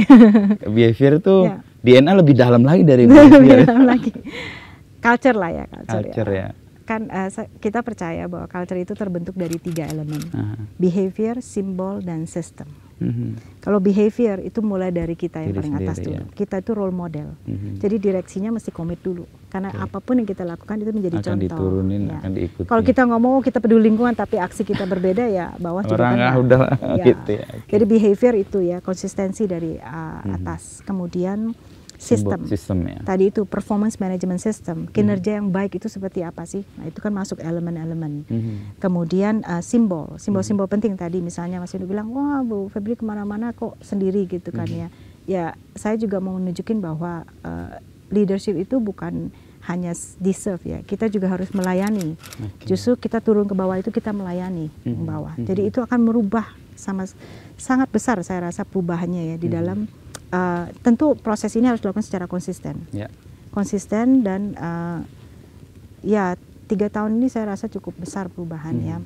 behavior tuh yeah. DNA lebih dalam lagi dari behavior dalam lagi culture lah ya culture, ya. culture ya, ya kan uh, kita percaya bahwa culture itu terbentuk dari tiga elemen: Aha. behavior, simbol, dan sistem. Mm-hmm. Kalau behavior itu mulai dari kita yang Diri paling sendiri, atas dulu. Ya. Kita itu role model. Mm-hmm. Jadi direksinya mesti komit dulu. Karena okay. apapun yang kita lakukan itu menjadi akan contoh. Diturunin, ya. akan diikuti. Kalau kita ngomong oh, kita peduli lingkungan tapi aksi kita berbeda ya bawah juga kan. Ah, ya. udah ya. gitu ya. Okay. Jadi behavior itu ya konsistensi dari uh, mm-hmm. atas. Kemudian sistem. sistem ya. Tadi itu performance management system, hmm. kinerja hmm. yang baik itu seperti apa sih? Nah, itu kan masuk elemen-elemen. Hmm. Kemudian uh, simbol, hmm. simbol-simbol hmm. penting tadi misalnya Mas Windu bilang, wah Bu Febri kemana-mana kok sendiri gitu kan hmm. ya. Ya saya juga mau nunjukin bahwa uh, leadership itu bukan hanya deserve ya, kita juga harus melayani. Okay. Justru kita turun ke bawah itu kita melayani hmm. ke bawah. Hmm. Jadi itu akan merubah sama sangat besar saya rasa perubahannya ya di hmm. dalam uh, tentu proses ini harus dilakukan secara konsisten. Yeah. Konsisten dan uh, ya tiga tahun ini saya rasa cukup besar perubahan ya. hmm. ya.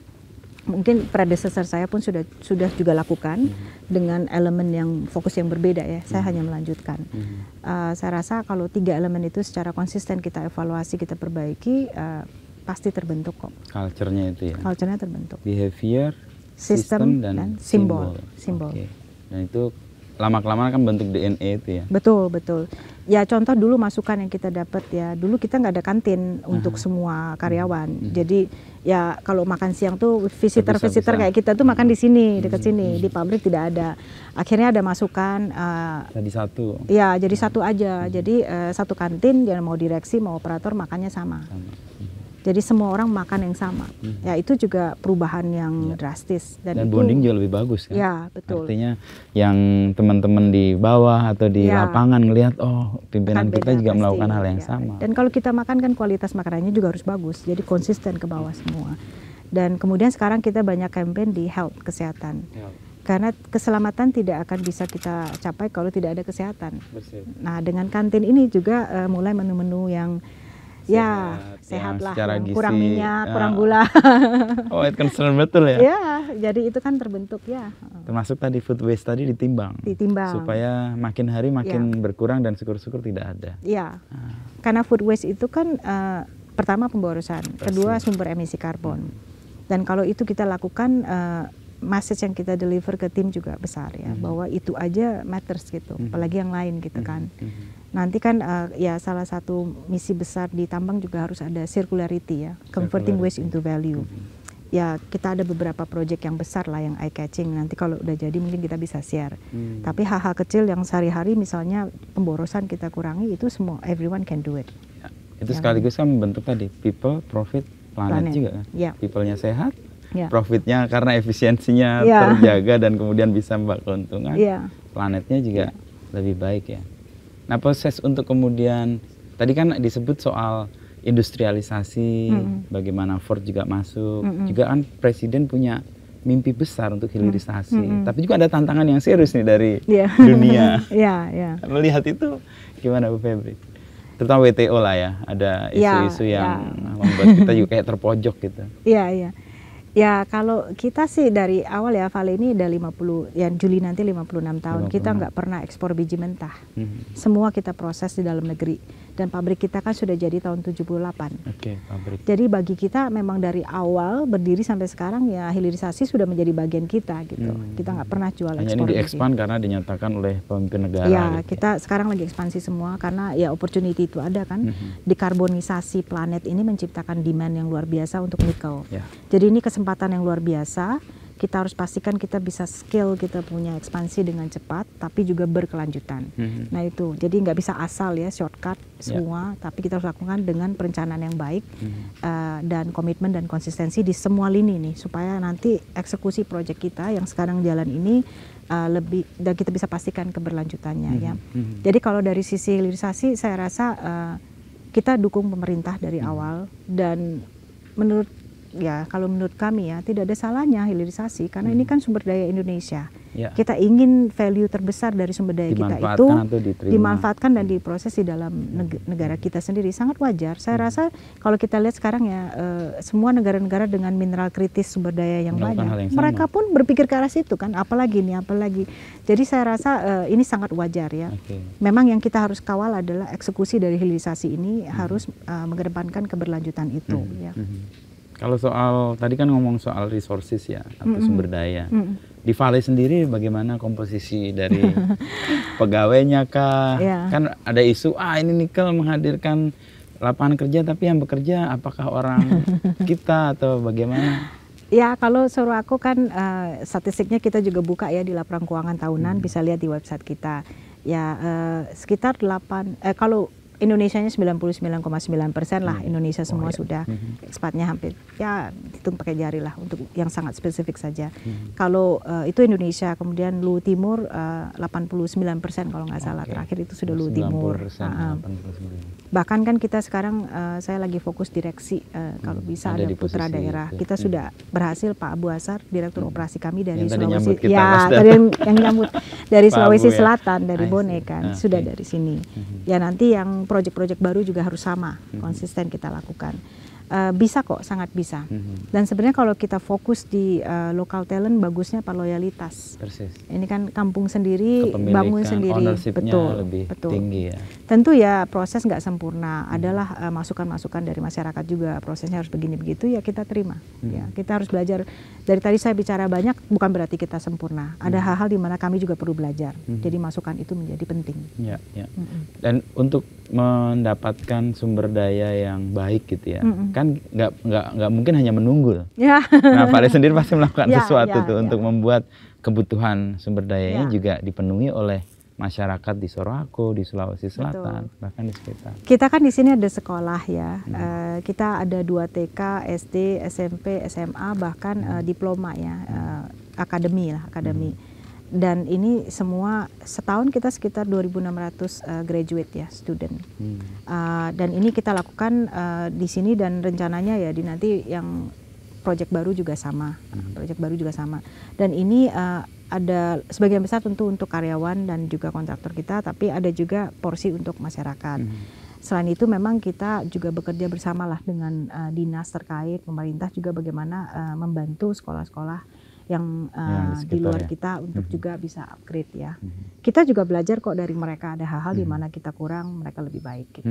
Mungkin predecessor saya pun sudah sudah juga lakukan hmm. dengan elemen yang fokus yang berbeda ya. Saya hmm. hanya melanjutkan. Hmm. Uh, saya rasa kalau tiga elemen itu secara konsisten kita evaluasi kita perbaiki uh, pasti terbentuk kok. culture itu ya. Culture-nya terbentuk. Behavior, sistem, dan, dan simbol. Simbol. simbol. Okay. Dan itu lama kelamaan kan bentuk DNA itu ya. Betul betul. Ya contoh dulu masukan yang kita dapat ya. Dulu kita nggak ada kantin uh -huh. untuk semua karyawan. Uh -huh. Jadi ya kalau makan siang tuh visitor visitor visitor kayak kita tuh makan di sini dekat sini uh -huh. di pabrik tidak ada. Akhirnya ada masukan. Uh, jadi satu. Ya jadi satu aja. Jadi uh, satu kantin yang mau direksi mau operator makannya sama. sama. Jadi semua orang makan yang sama. Hmm. Ya itu juga perubahan yang ya. drastis dan, dan itu, bonding juga lebih bagus kan. Ya betul. Artinya yang teman-teman di bawah atau di ya. lapangan ngelihat oh pimpinan Akan kita juga pasti, melakukan hal yang ya. sama. Dan kalau kita makan kan kualitas makanannya juga harus bagus. Jadi konsisten ke bawah semua. Dan kemudian sekarang kita banyak campaign di health kesehatan. Ya karena keselamatan tidak akan bisa kita capai kalau tidak ada kesehatan. Nah, dengan kantin ini juga uh, mulai menu-menu yang ya sehat, ya, lah secara gizi, kurang minyak ah. ya. kurang gula oh it concern betul ya ya jadi itu kan terbentuk ya termasuk tadi food waste tadi ditimbang ditimbang supaya makin hari makin ya. berkurang dan syukur-syukur tidak ada ya nah. karena food waste itu kan uh, pertama pemborosan Persis. kedua sumber emisi karbon hmm. dan kalau itu kita lakukan uh, message yang kita deliver ke tim juga besar ya hmm. bahwa itu aja matters gitu hmm. apalagi yang lain gitu hmm. kan hmm nanti kan uh, ya salah satu misi besar di tambang juga harus ada circularity ya, converting waste into value. Mm-hmm. Ya kita ada beberapa proyek yang besar lah yang eye catching. Nanti kalau udah jadi mungkin kita bisa share. hmm. Tapi hal-hal kecil yang sehari-hari misalnya pemborosan kita kurangi itu semua everyone can do it. Ya, itu ya, sekaligus kan membentuk tadi people, profit, planet, planet. juga. Ya. people sehat, ya. profitnya karena efisiensinya ya. terjaga dan kemudian bisa membuat keuntungan. ya. Planetnya juga ya. lebih baik ya. Nah proses untuk kemudian tadi kan disebut soal industrialisasi, mm-hmm. bagaimana Ford juga masuk, mm-hmm. juga kan presiden punya mimpi besar untuk hilirisasi. Mm-hmm. Tapi juga ada tantangan yang serius nih dari yeah. dunia. yeah, yeah. Melihat itu gimana Bu Febri? Terutama WTO lah ya, ada iya, isu-isu yeah, yang yeah. membuat kita juga kayak terpojok gitu. Iya yeah, iya. Yeah. Ya kalau kita sih dari awal ya Vale ini udah 50, yang Juli nanti 56 tahun 56. kita nggak pernah ekspor biji mentah. Hmm. Semua kita proses di dalam negeri dan pabrik kita kan sudah jadi tahun 78. Oke, okay, pabrik. Jadi bagi kita memang dari awal berdiri sampai sekarang ya hilirisasi sudah menjadi bagian kita gitu. Hmm. Kita nggak pernah jual Hanya ekspor. Ini diekspan karena dinyatakan oleh pemimpin negara. Ya gitu. kita sekarang lagi ekspansi semua karena ya opportunity itu ada kan. Hmm. Dekarbonisasi planet ini menciptakan demand yang luar biasa untuk nikel. Yeah. Jadi ini kesempatan kesempatan yang luar biasa. Kita harus pastikan kita bisa skill, kita punya ekspansi dengan cepat, tapi juga berkelanjutan. Mm-hmm. Nah itu, jadi nggak bisa asal ya shortcut ya. semua, yeah. tapi kita harus lakukan dengan perencanaan yang baik mm-hmm. uh, dan komitmen dan konsistensi di semua lini nih, supaya nanti eksekusi proyek kita yang sekarang jalan ini uh, lebih dan kita bisa pastikan keberlanjutannya ya. mm-hmm. ya. Mm-hmm. Jadi kalau dari sisi hilirisasi, saya rasa uh, kita dukung pemerintah dari mm-hmm. awal dan menurut ya kalau menurut kami ya tidak ada salahnya hilirisasi karena hmm. ini kan sumber daya Indonesia. Ya. Kita ingin value terbesar dari sumber daya kita itu dimanfaatkan dan hmm. diproses di dalam hmm. negara hmm. kita sendiri sangat wajar. Saya hmm. rasa kalau kita lihat sekarang ya eh, semua negara-negara dengan mineral kritis sumber daya yang Melakukan banyak, yang mereka pun berpikir ke arah situ kan, apalagi ini apalagi. Jadi saya rasa eh, ini sangat wajar ya. Okay. Memang yang kita harus kawal adalah eksekusi dari hilirisasi ini hmm. harus eh, mengedepankan keberlanjutan itu hmm. ya. Hmm. Kalau soal tadi kan ngomong soal resources ya atau mm -hmm. sumber daya. Mm -hmm. Di Vale sendiri bagaimana komposisi dari pegawainya kah? Yeah. Kan ada isu ah ini nikel menghadirkan lapangan kerja tapi yang bekerja apakah orang kita atau bagaimana? Ya kalau suruh aku kan uh, statistiknya kita juga buka ya di laporan keuangan tahunan hmm. bisa lihat di website kita. Ya uh, sekitar 8 eh kalau Indonesianya 99,9 persen lah hmm. Indonesia oh, semua oh, iya. sudah hmm. ekspatnya hampir ya hitung pakai jari lah untuk yang sangat spesifik saja. Hmm. Kalau uh, itu Indonesia kemudian Lu Timur eh, uh, 89 persen kalau nggak salah okay. terakhir itu sudah Lu Timur bahkan kan kita sekarang uh, saya lagi fokus direksi uh, kalau bisa ada, ada putra daerah itu. kita hmm. sudah berhasil Pak Abu Asar direktur hmm. operasi kami ya, dari yang Sulawesi kita, ya dari yang nyambut dari Pak Sulawesi ya. Selatan dari Bone kan ah, sudah okay. dari sini hmm. ya nanti yang proyek-proyek baru juga harus sama hmm. konsisten kita lakukan uh, bisa kok sangat bisa mm-hmm. dan sebenarnya kalau kita fokus di uh, lokal talent bagusnya apa loyalitas Persis. ini kan kampung sendiri bangun sendiri betul lebih betul tinggi ya tentu ya proses nggak sempurna mm-hmm. adalah masukan eh, masukan-masukan dari masyarakat juga prosesnya harus begini begitu ya kita terima mm-hmm. ya mhm. kita harus belajar dari tadi saya bicara banyak bukan berarti kita sempurna. Ada hmm. hal-hal di mana kami juga perlu belajar. Hmm. Jadi masukan itu menjadi penting. Ya, ya. Hmm. Dan untuk mendapatkan sumber daya yang baik gitu ya, hmm. kan nggak nggak nggak mungkin hanya menunggu. Ya. Nah, Pak sendiri pasti melakukan ya, sesuatu ya, tuh ya. untuk membuat kebutuhan sumber dayanya ya. juga dipenuhi oleh masyarakat di Sorako, di Sulawesi Selatan, Betul. bahkan di sekitar. Kita kan di sini ada sekolah ya. Hmm. e, kita ada dua TK, SD, SMP, SMA, bahkan hmm. e, diploma ya, e, akademi lah, akademi. Hmm. Dan ini semua setahun kita sekitar 2.600 uh, graduate ya, student. Hmm. Uh, dan ini kita lakukan uh, di sini dan rencananya ya di nanti yang proyek baru juga sama, hmm. proyek baru juga sama. Dan ini uh, ada sebagian besar tentu untuk karyawan dan juga kontraktor kita, tapi ada juga porsi untuk masyarakat. -hmm. Selain itu memang kita juga bekerja bersamalah dengan uh, dinas terkait, pemerintah juga bagaimana uh, membantu sekolah-sekolah yang, uh, yang eh, di, luar ya. kita untuk mm-hmm. juga bisa upgrade ya. Mm-hmm. Kita juga belajar kok dari mereka ada hal-hal di mm-hmm. mana kita kurang, mereka lebih baik. Gitu.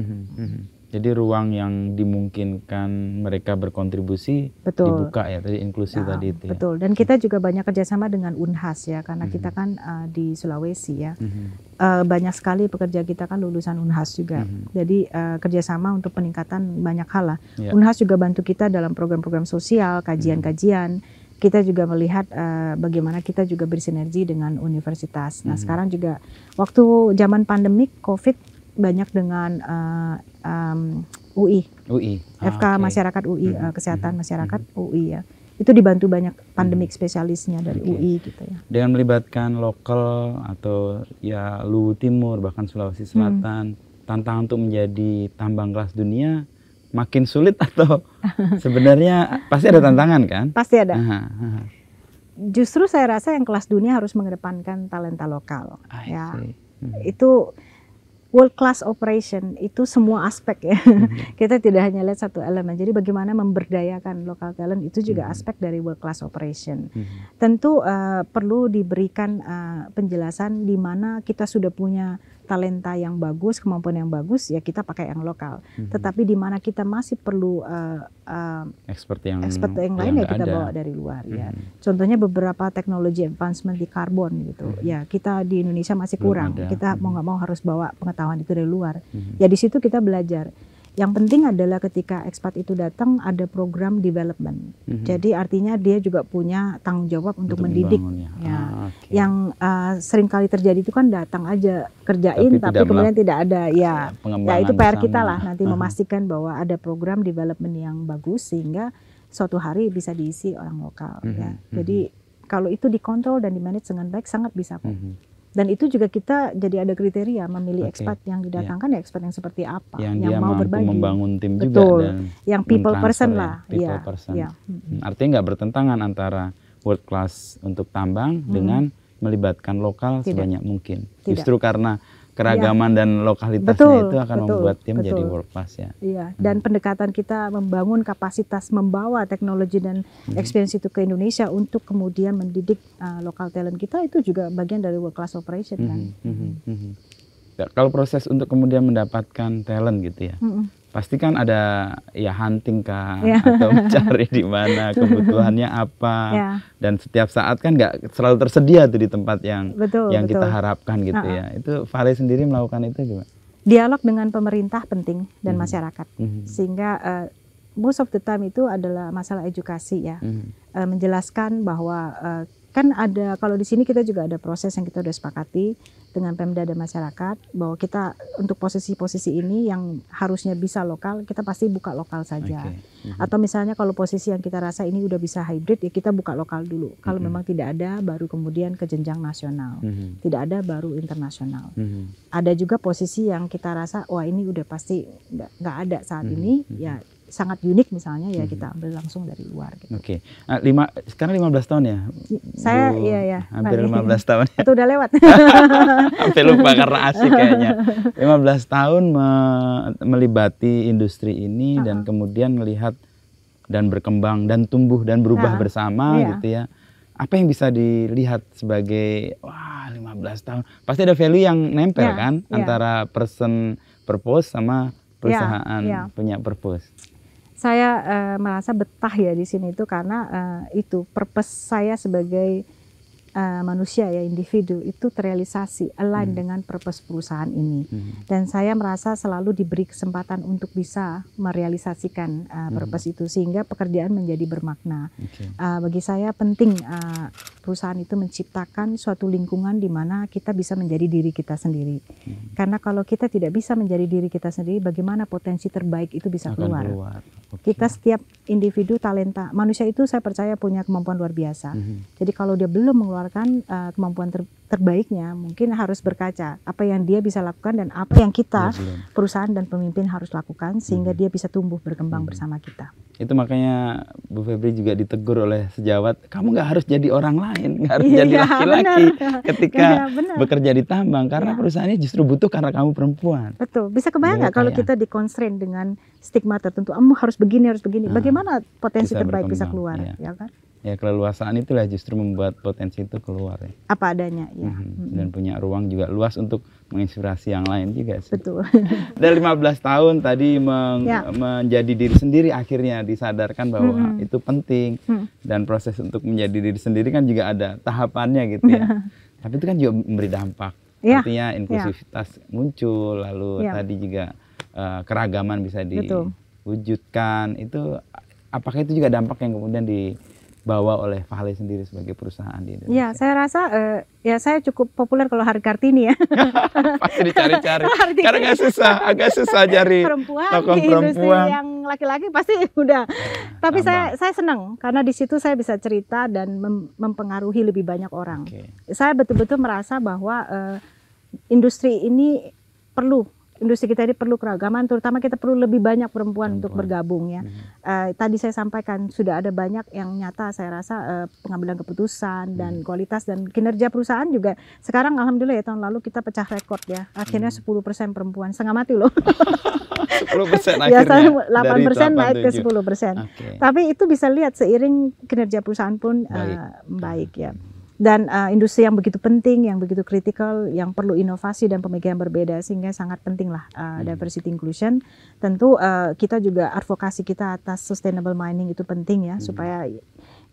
Jadi ruang yang dimungkinkan mereka berkontribusi betul. dibuka ya tadi inklusi nah, tadi itu. Ya. Betul. Dan kita juga banyak kerjasama dengan Unhas ya karena kita kan uh, di Sulawesi ya. uh, banyak sekali pekerja kita kan lulusan Unhas juga. Jadi uh, kerjasama untuk peningkatan banyak hal lah. Yeah. Unhas juga bantu kita dalam program-program sosial, kajian-kajian kita juga melihat uh, bagaimana kita juga bersinergi dengan universitas. Nah, mm -hmm. sekarang juga waktu zaman pandemik COVID banyak dengan uh, eh, um, UI, UI. Ah, FK okay. masyarakat UI mm -hmm. uh, eh, kesehatan mm -hmm. masyarakat mm -hmm. UI ya. Itu dibantu banyak pandemik -hmm. spesialisnya dari okay. UI gitu ya. Dengan melibatkan lokal atau ya Luwu Timur bahkan Sulawesi hmm. Selatan, -hmm. tantangan untuk menjadi tambang kelas dunia makin sulit atau sebenarnya pasti ada tantangan kan? Pasti ada. Aha, aha. Justru saya rasa yang kelas dunia harus mengedepankan talenta lokal. I ya, hmm. itu world class operation itu semua aspek ya. Hmm. Kita tidak hanya lihat satu elemen. Jadi bagaimana memberdayakan lokal talent itu juga hmm. aspek dari world class operation. Hmm. Tentu uh, perlu diberikan uh, penjelasan di mana kita sudah punya talenta yang bagus, kemampuan yang bagus, ya kita pakai yang lokal. Mm -hmm. Tetapi di mana kita masih perlu uh, uh, expert yang expert yang lain yang ya kita ada. bawa dari luar. Mm -hmm. ya. Mhm. Contohnya beberapa teknologi advancement di karbon gitu. Mm -hmm. Ya kita di Indonesia masih kurang. Kita mm -hmm. mau mhm. nggak mau harus bawa pengetahuan itu dari luar. Mm -hmm. Ya di situ kita belajar. Yang penting adalah ketika ekspat itu datang ada program development. Mm -hmm. Jadi artinya dia juga punya tanggung jawab untuk, untuk mendidik. Ya. ya. Ah, okay. Yang uh, eh, sering kali terjadi itu kan datang aja kerjain tapi, tapi kemudian tidak ada ya. Ya nah, itu PR kita lah nanti uh -huh. memastikan bahwa ada program development yang bagus sehingga suatu hari bisa diisi orang lokal mm -hmm. ya. Mhm. Jadi mm -hmm. kalau itu dikontrol dan dimanage dengan baik sangat bisa Mm -hmm. Dan itu juga kita jadi ada kriteria memilih okay. expat yang didatangkan yeah. ya expat yang seperti apa, yang, yang mau berbagi. membangun tim Betul. juga dan yang people person ya, lah. people yeah. person. Yeah. Hmm, artinya nggak bertentangan antara world class untuk tambang hmm. dengan melibatkan lokal Tidak. sebanyak mungkin. Tidak. Justru karena keragaman ya. dan lokalitasnya betul, itu akan betul, membuat tim betul. jadi world class ya. Iya, hmm. dan hmm. pendekatan kita membangun kapasitas membawa teknologi dan hmm. experience itu ke Indonesia untuk kemudian mendidik uh, lokal talent kita itu juga bagian dari world class operation kan. Hmm. Hmm. Hmm. hmm. Kalau proses untuk kemudian mendapatkan talent gitu ya. Hmm. hmm pasti kan ada ya hunting kan yeah. atau mencari di mana kebutuhannya apa yeah. dan setiap saat kan nggak selalu tersedia tuh di tempat yang betul, yang betul. kita harapkan gitu uh -uh. ya itu Vale sendiri melakukan itu juga Dialog dengan pemerintah penting dan hmm. masyarakat hmm. sehingga uh, most of the time itu adalah masalah edukasi ya hmm. uh, menjelaskan bahwa uh, kan ada kalau di sini kita juga ada proses yang kita sudah sepakati dengan Pemda dan masyarakat bahwa kita untuk posisi-posisi ini yang harusnya bisa lokal kita pasti buka lokal saja. Okay. Mm-hmm. Atau misalnya kalau posisi yang kita rasa ini udah bisa hybrid ya kita buka lokal dulu. Kalau mm-hmm. memang tidak ada baru kemudian ke jenjang nasional. Mm-hmm. Tidak ada baru internasional. Mm-hmm. Ada juga posisi yang kita rasa wah ini udah pasti nggak ada saat mm-hmm. ini mhm. ya sangat unik misalnya ya hmm. kita ambil langsung dari luar. Gitu. Oke, okay. uh, lima sekarang 15 tahun ya? Saya Bu, iya ya. Hampir lima belas tahun. Ya. Itu udah lewat. hampir lupa karena asik kayaknya. 15 tahun me melibati industri ini uh -huh. dan kemudian melihat dan berkembang dan tumbuh dan berubah -huh. bersama iya. gitu ya. Apa yang bisa dilihat sebagai wah belas tahun. Pasti ada value yang nempel yeah. kan yeah. antara person purpose sama iya, perusahaan yeah. Yeah. punya purpose saya eh, merasa betah ya di sini itu karena eh, itu purpose saya sebagai uh, manusia ya individu itu terrealisasi align hmm. dengan purpose perusahaan ini. Hmm. Dan saya merasa selalu diberi kesempatan untuk bisa merealisasikan uh, purpose hmm. itu sehingga pekerjaan menjadi bermakna. Okay. Uh, eh, bagi saya penting uh, perusahaan itu menciptakan suatu lingkungan di mana kita bisa menjadi diri kita sendiri. Hmm. Karena kalau kita tidak bisa menjadi diri kita sendiri, bagaimana potensi terbaik itu bisa Akan keluar? keluar. Okay. Kita setiap individu talenta manusia itu saya percaya punya kemampuan luar biasa. Hmm. Jadi kalau dia belum mengeluarkan mengeluarkan uh, eh, kemampuan ter terbaiknya, mungkin harus berkaca apa yang dia bisa lakukan dan apa yang kita iya, perusahaan dan pemimpin harus lakukan sehingga hmm. dia bisa tumbuh berkembang hmm. bersama kita. Itu makanya Bu Febri juga ditegur oleh sejawat, kamu nggak harus jadi orang lain, nggak harus iya, jadi laki-laki ketika ya, bekerja di tambang karena ya. perusahaannya justru butuh karena kamu perempuan. Betul, bisa kebayang iya, nggak kalau kita dikonstrain dengan stigma tertentu, kamu harus begini harus begini, nah, bagaimana potensi terbaik bisa keluar, ya, ya kan? ya keleluasaan itulah justru membuat potensi itu keluar ya. apa adanya ya mm-hmm. dan punya ruang juga luas untuk menginspirasi yang lain juga sih. betul dan 15 tahun tadi meng- ya. menjadi diri sendiri akhirnya disadarkan bahwa mm-hmm. itu penting mm dan proses untuk menjadi diri sendiri kan juga ada tahapannya gitu ya tapi itu kan juga memberi dampak ya. artinya ya. inklusivitas ya. muncul lalu ya. tadi juga uh, keragaman bisa diwujudkan itu apakah itu juga dampak yang kemudian di dibawa oleh Fahle sendiri sebagai perusahaan di ya, Indonesia? Ya, saya rasa uh, ya saya cukup populer kalau hari Kartini ya. Pasti dicari-cari. Karena agak susah, agak susah cari perempuan tokoh perempuan. yang laki-laki pasti udah. Iya, Tapi Tambah. saya saya senang karena di situ saya bisa cerita dan mem mempengaruhi lebih banyak orang. Okay. Saya betul-betul merasa bahwa uh, industri ini perlu industri kita ini perlu keragaman, terutama kita perlu lebih banyak perempuan, perempuan. untuk bergabung ya. Hmm. Uh, tadi saya sampaikan sudah ada banyak yang nyata saya rasa uh, pengambilan keputusan hmm. dan kualitas dan kinerja perusahaan juga sekarang alhamdulillah ya tahun lalu kita pecah rekor ya. Akhirnya hmm. 10% perempuan, setengah mati loh. 10% ya, akhirnya. Biasanya 8 persen naik ke 10 Okay. Tapi itu bisa lihat seiring kinerja perusahaan pun eh, baik, uh, baik ya dan uh, industri yang begitu penting, yang begitu kritikal, yang perlu inovasi dan pemikiran berbeda sehingga sangat penting lah uh, hmm. diversity inclusion. Tentu uh, kita juga advokasi kita atas sustainable mining itu penting ya hmm. supaya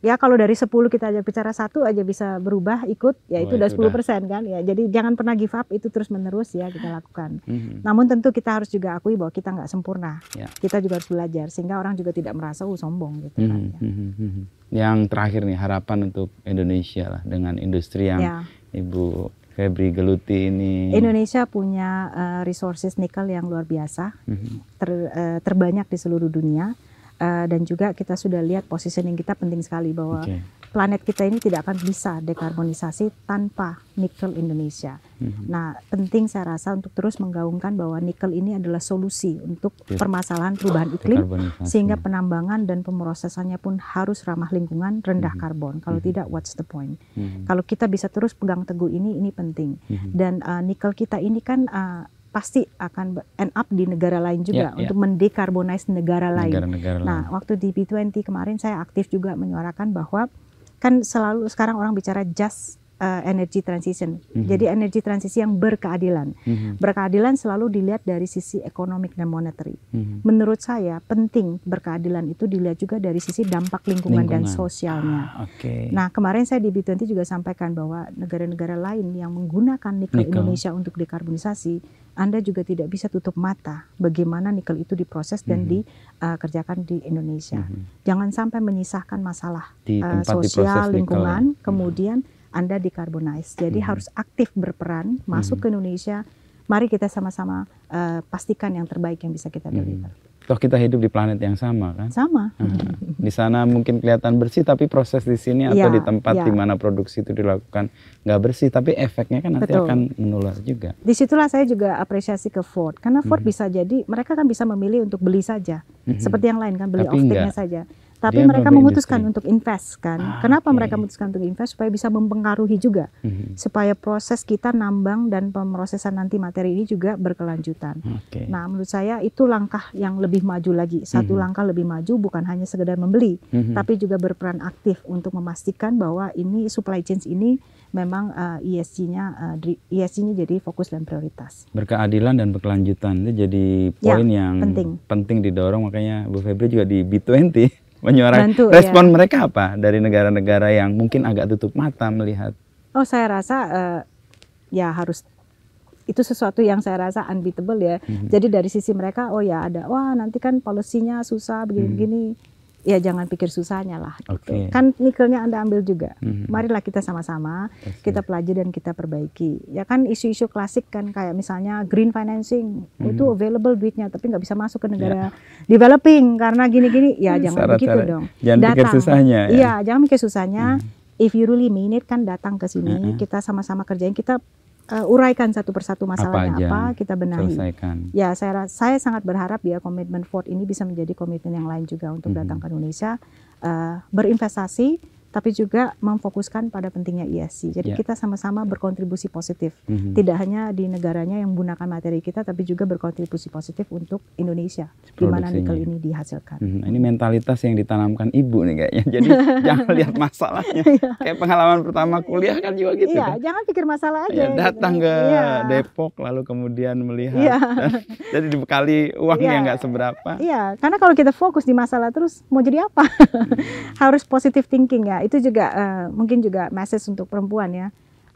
ya kalau dari 10 kita aja bicara satu aja bisa berubah ikut ya oh, itu udah sepuluh persen kan ya jadi jangan pernah give up itu terus menerus ya kita lakukan mm -hmm. namun tentu kita harus juga akui bahwa kita nggak sempurna yeah. kita juga harus belajar sehingga orang juga tidak merasa uh sombong gitu mm -hmm. kan ya. Mm -hmm. yang terakhir nih harapan untuk Indonesia lah dengan industri yang yeah. ibu Febri Geluti ini. Indonesia punya uh, resources nikel yang luar biasa, mm -hmm. ter, uh, terbanyak di seluruh dunia. Eh, dan juga kita sudah lihat positioning kita penting sekali bahwa okay. planet kita ini tidak akan bisa dekarbonisasi tanpa nikel Indonesia. Mm-hmm. Nah, penting saya rasa untuk terus menggaungkan bahwa nikel ini adalah solusi untuk iya. permasalahan perubahan iklim sehingga penambangan dan pemrosesannya pun harus ramah lingkungan, rendah mm-hmm. karbon. Kalau mm-hmm. tidak what's the point? Mm-hmm. Kalau kita bisa terus pegang teguh ini ini penting. Mm-hmm. Dan uh, nikel kita ini kan uh, pasti akan end up di negara lain juga yeah, yeah. untuk mendekarbonize negara, negara lain. Negara nah, lain. waktu di B20 kemarin saya aktif juga menyuarakan bahwa kan selalu sekarang orang bicara just uh, energy transition. Mm -hmm. Jadi energi transisi yang berkeadilan. Mm -hmm. Berkeadilan selalu dilihat dari sisi ekonomi dan moneter Mm -hmm. Menurut saya penting berkeadilan itu dilihat juga dari sisi dampak lingkungan, lingkungan. dan sosialnya. Ah, okay. Nah kemarin saya di B20 juga sampaikan bahwa negara-negara lain yang menggunakan nikel, nikel Indonesia untuk dekarbonisasi, Anda juga tidak bisa tutup mata bagaimana nikel itu diproses dan mm -hmm. dikerjakan uh, di Indonesia. Mm -hmm. Jangan sampai menyisahkan masalah di uh, sosial, lingkungan, nikel. Mhm. kemudian mm -hmm anda dikarbonize. Jadi hmm. harus aktif berperan masuk hmm. ke Indonesia. Mari kita sama-sama uh, pastikan yang terbaik yang bisa kita mhm. deliver. Hmm. Toh kita hidup di planet yang sama kan? Sama. di sana mungkin kelihatan bersih tapi proses di sini atau ya, di tempat ya. di mana produksi itu dilakukan nggak bersih tapi efeknya kan nanti Betul. akan menular juga. Disitulah saya juga apresiasi ke Ford karena Ford hmm. bisa jadi mereka kan bisa memilih untuk beli saja hmm. seperti yang lain kan beli off saja tapi dia mereka memutuskan untuk invest kan. Ah, Kenapa okay. mereka memutuskan untuk invest supaya bisa mempengaruhi juga, mm-hmm. supaya proses kita nambang dan pemrosesan nanti materi ini juga berkelanjutan. Okay. Nah, menurut saya itu langkah yang lebih maju lagi. Satu mm-hmm. langkah lebih maju bukan hanya sekedar membeli, mm-hmm. tapi juga berperan aktif untuk memastikan bahwa ini supply chain ini memang uh, eh, ESG-nya uh, eh, esg jadi fokus dan prioritas. Berkeadilan dan berkelanjutan itu jadi ya, poin ya, yang penting. penting didorong makanya Bu Febri juga di B20 menyuarakan. Bantu, ya. Respon ya. mereka apa dari negara-negara yang mungkin agak tutup mata melihat? Oh, saya rasa uh, ya harus itu sesuatu yang saya rasa unbeatable ya. Mm -hmm. Jadi dari sisi mereka, oh ya ada, wah nanti kan polisinya susah begini-begini. Mm -hmm ya jangan pikir susahnya lah. Gitu. Okay. Kan nikelnya Anda ambil juga. Mm -hmm. Marilah kita sama-sama kita pelajari dan kita perbaiki. Ya kan isu-isu klasik kan kayak misalnya green financing mm -hmm. itu available duitnya tapi nggak bisa masuk ke negara yeah. developing karena gini-gini ya hmm, jangan Sarat begitu dong. Jangan datang. pikir susahnya. Ya. Iya, ya, jangan pikir susahnya. Mm -hmm. If you really mean it kan datang ke sini, mm -hmm. kita sama-sama kerjain, kita uh, uraikan satu persatu masalahnya apa, apa kita benahi. Selesaikan. Ya, saya saya sangat berharap ya komitmen Ford ini bisa menjadi komitmen yang lain juga untuk mm -hmm. datang ke Indonesia uh, berinvestasi tapi juga memfokuskan pada pentingnya ESG. Jadi yeah. kita sama-sama berkontribusi positif, mm-hmm. tidak hanya di negaranya yang menggunakan materi kita, tapi juga berkontribusi positif untuk Indonesia, di mana nikel ini dihasilkan. Mm-hmm. Ini mentalitas yang ditanamkan ibu nih kayaknya. Jadi jangan lihat masalahnya. Iya. Kayak pengalaman pertama iya. kuliah kan juga gitu. Iya, kan? jangan pikir masalah aja. Ya, datang gitu. ke yeah. Depok lalu kemudian melihat, yeah. jadi dibekali uangnya yeah. nggak seberapa. Iya, yeah. karena kalau kita fokus di masalah terus mau jadi apa? Mhm. Harus positive thinking ya itu juga uh, mungkin juga message untuk perempuan ya.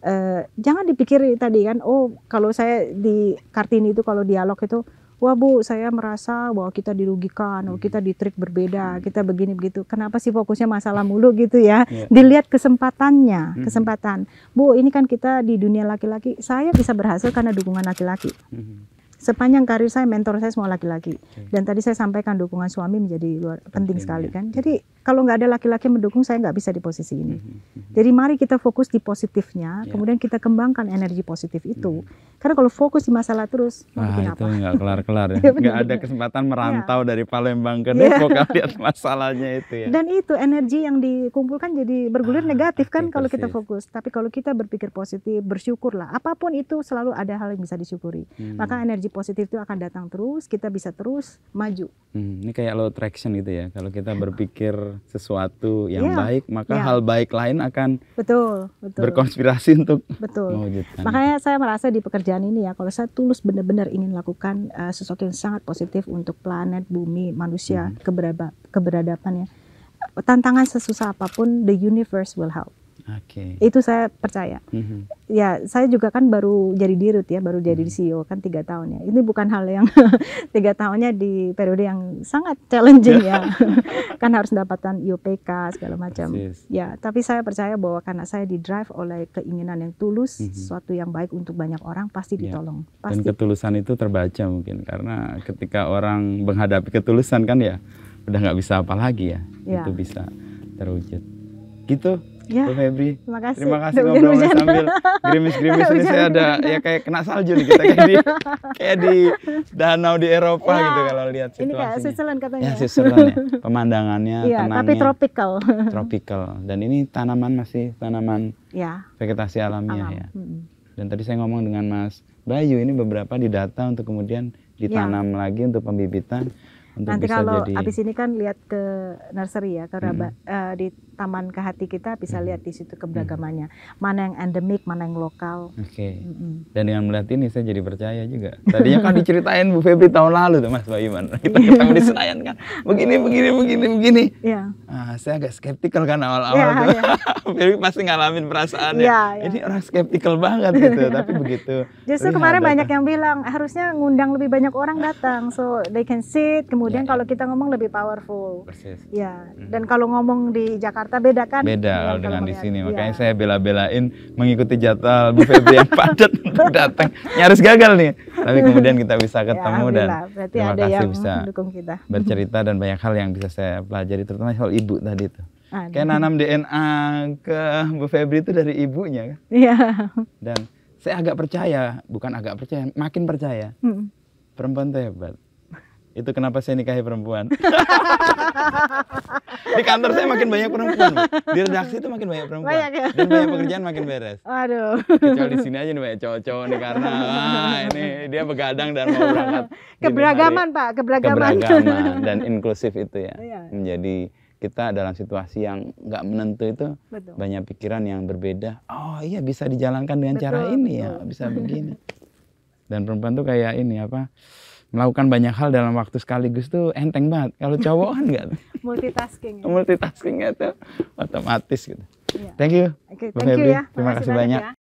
Uh, jangan dipikir tadi kan, oh kalau saya di Kartini itu kalau dialog itu, wah bu saya merasa bahwa kita dirugikan, oh kita ditrik berbeda, hmm. kita begini begitu. Kenapa sih fokusnya masalah mulu gitu ya? Yeah. Dilihat kesempatannya, hmm. kesempatan. Bu ini kan kita di dunia laki-laki, saya bisa berhasil karena dukungan laki-laki. Hmm. Sepanjang karir saya mentor saya semua laki-laki. Dan tadi saya sampaikan dukungan suami menjadi luar, penting sekali ya. kan. Jadi kalau nggak ada laki-laki mendukung saya nggak bisa di posisi ini. Hmm, hmm, hmm. Jadi mari kita fokus di positifnya, yeah. kemudian kita kembangkan energi positif itu. Mm. Karena kalau fokus di masalah terus, mau ah, itu nggak kelar-kelar ya. ya nggak ada kesempatan merantau yeah. dari Palembang ke ya. Depok yeah. lihat masalahnya itu ya. Dan itu energi yang dikumpulkan jadi bergulir ah, negatif kan kalau kita fokus. Tapi kalau kita berpikir positif, bersyukurlah. Apapun itu selalu ada hal yang bisa disyukuri. Hmm. Maka energi positif itu akan datang terus, kita bisa terus maju. Hmm, ini kayak law traction gitu ya. Kalau kita ya. berpikir sesuatu yang yeah. baik, maka yeah. hal baik lain akan betul, betul. berkonspirasi untuk betul. mewujudkan. Makanya saya merasa di pekerjaan ini ya, kalau saya tulus benar-benar ingin lakukan uh, sesuatu yang sangat positif untuk planet, bumi, manusia, hmm. ya. Tantangan sesusah apapun, the universe will help. Okay. Itu saya percaya. Mm-hmm. Ya, saya juga kan baru jadi dirut ya, baru jadi mm-hmm. CEO kan tiga tahun ya. Ini bukan hal yang tiga tahunnya di periode yang sangat challenging ya, kan harus mendapatkan IOPK segala macam. Ya, tapi saya percaya bahwa karena saya di drive oleh keinginan yang tulus, mm-hmm. sesuatu yang baik untuk banyak orang pasti ya. ditolong. Ya. Pasti. Dan ketulusan itu terbaca mungkin karena ketika orang menghadapi ketulusan kan ya, udah nggak bisa apa lagi ya, ya. itu bisa terwujud. Gitu. Ya, Bu gitu, Febri. Terima kasih. Terima kasih ngobrolnya sambil gerimis-gerimis ini saya ada ya kayak kena salju nih kita kayak di kayak di danau di Eropa ya, gitu kalau lihat situasinya. Ini kayak Switzerland katanya. Ya, Switzerland ya. Pemandangannya ya, tenangnya. tapi tropical. Tropical. Dan ini tanaman masih tanaman ya. vegetasi alamiah Alam. ya. Dan tadi saya ngomong dengan Mas Bayu ini beberapa didata untuk kemudian ditanam ya. lagi untuk pembibitan untuk Nanti bisa kalau jadi... abis ini kan lihat ke nursery ya, ke hmm. uh, di taman ke hati kita bisa hmm. lihat di situ keberagamannya. Hmm. Mana yang endemik, mana yang lokal. Oke. Okay. Dan dengan melihat ini saya jadi percaya juga. Tadinya kan diceritain Bu Febri tahun lalu tuh Mas Bayiman Kita ketemu di Senayan kan. Begini begini begini begini. Yeah. Ah, saya agak skeptikal kan awal-awal yeah, tuh. Yeah. Febri pasti ngalamin perasaan Yeah, yeah. Iya. Ini orang skeptikal banget gitu, tapi begitu. Justru kemarin banyak yang bilang harusnya ngundang lebih banyak orang datang so they can sit. Kemudian yeah, kalau iya. kita ngomong lebih powerful. Persis. Ya. Yeah. Hmm. Dan kalau ngomong di Jakarta Jakarta beda kan? Beda iya, kalau dengan di sini. Ya. Makanya iya. saya bela-belain mengikuti jadwal Bu Febri yang padat untuk datang. Nyaris gagal nih. Tapi kemudian kita bisa ya, ketemu ya, dan terima ada kasih yang bisa mendukung kita. bercerita dan banyak hal yang bisa saya pelajari terutama soal ibu tadi itu. Kayak nanam DNA ke Bu Febri itu dari ibunya kan? Iya. Dan saya agak percaya, bukan agak percaya, makin percaya. Hmm. Perempuan itu hebat itu kenapa saya nikahi perempuan. di kantor saya makin banyak perempuan, di redaksi itu makin banyak perempuan. Banyak, ya? Dan banyak pekerjaan makin beres. Aduh. Kecuali di sini aja nih banyak ya, cowok-cowok nih karena ah, ini dia begadang dan mau berangkat. Keberagaman Pak, keberagaman. Keberagaman dan inklusif itu ya. Iya. Menjadi kita dalam situasi yang nggak menentu itu betul. banyak pikiran yang berbeda. Oh iya bisa dijalankan dengan betul, cara ini ya, bisa begini. Dan perempuan tuh kayak ini apa? melakukan banyak hal dalam waktu sekaligus tuh enteng banget. Kalau cowok kan enggak. Multitasking. Ya? Multitasking itu otomatis gitu. Yeah. Thank you. Okay, thank you ya. Terima kasih banyak. Ya.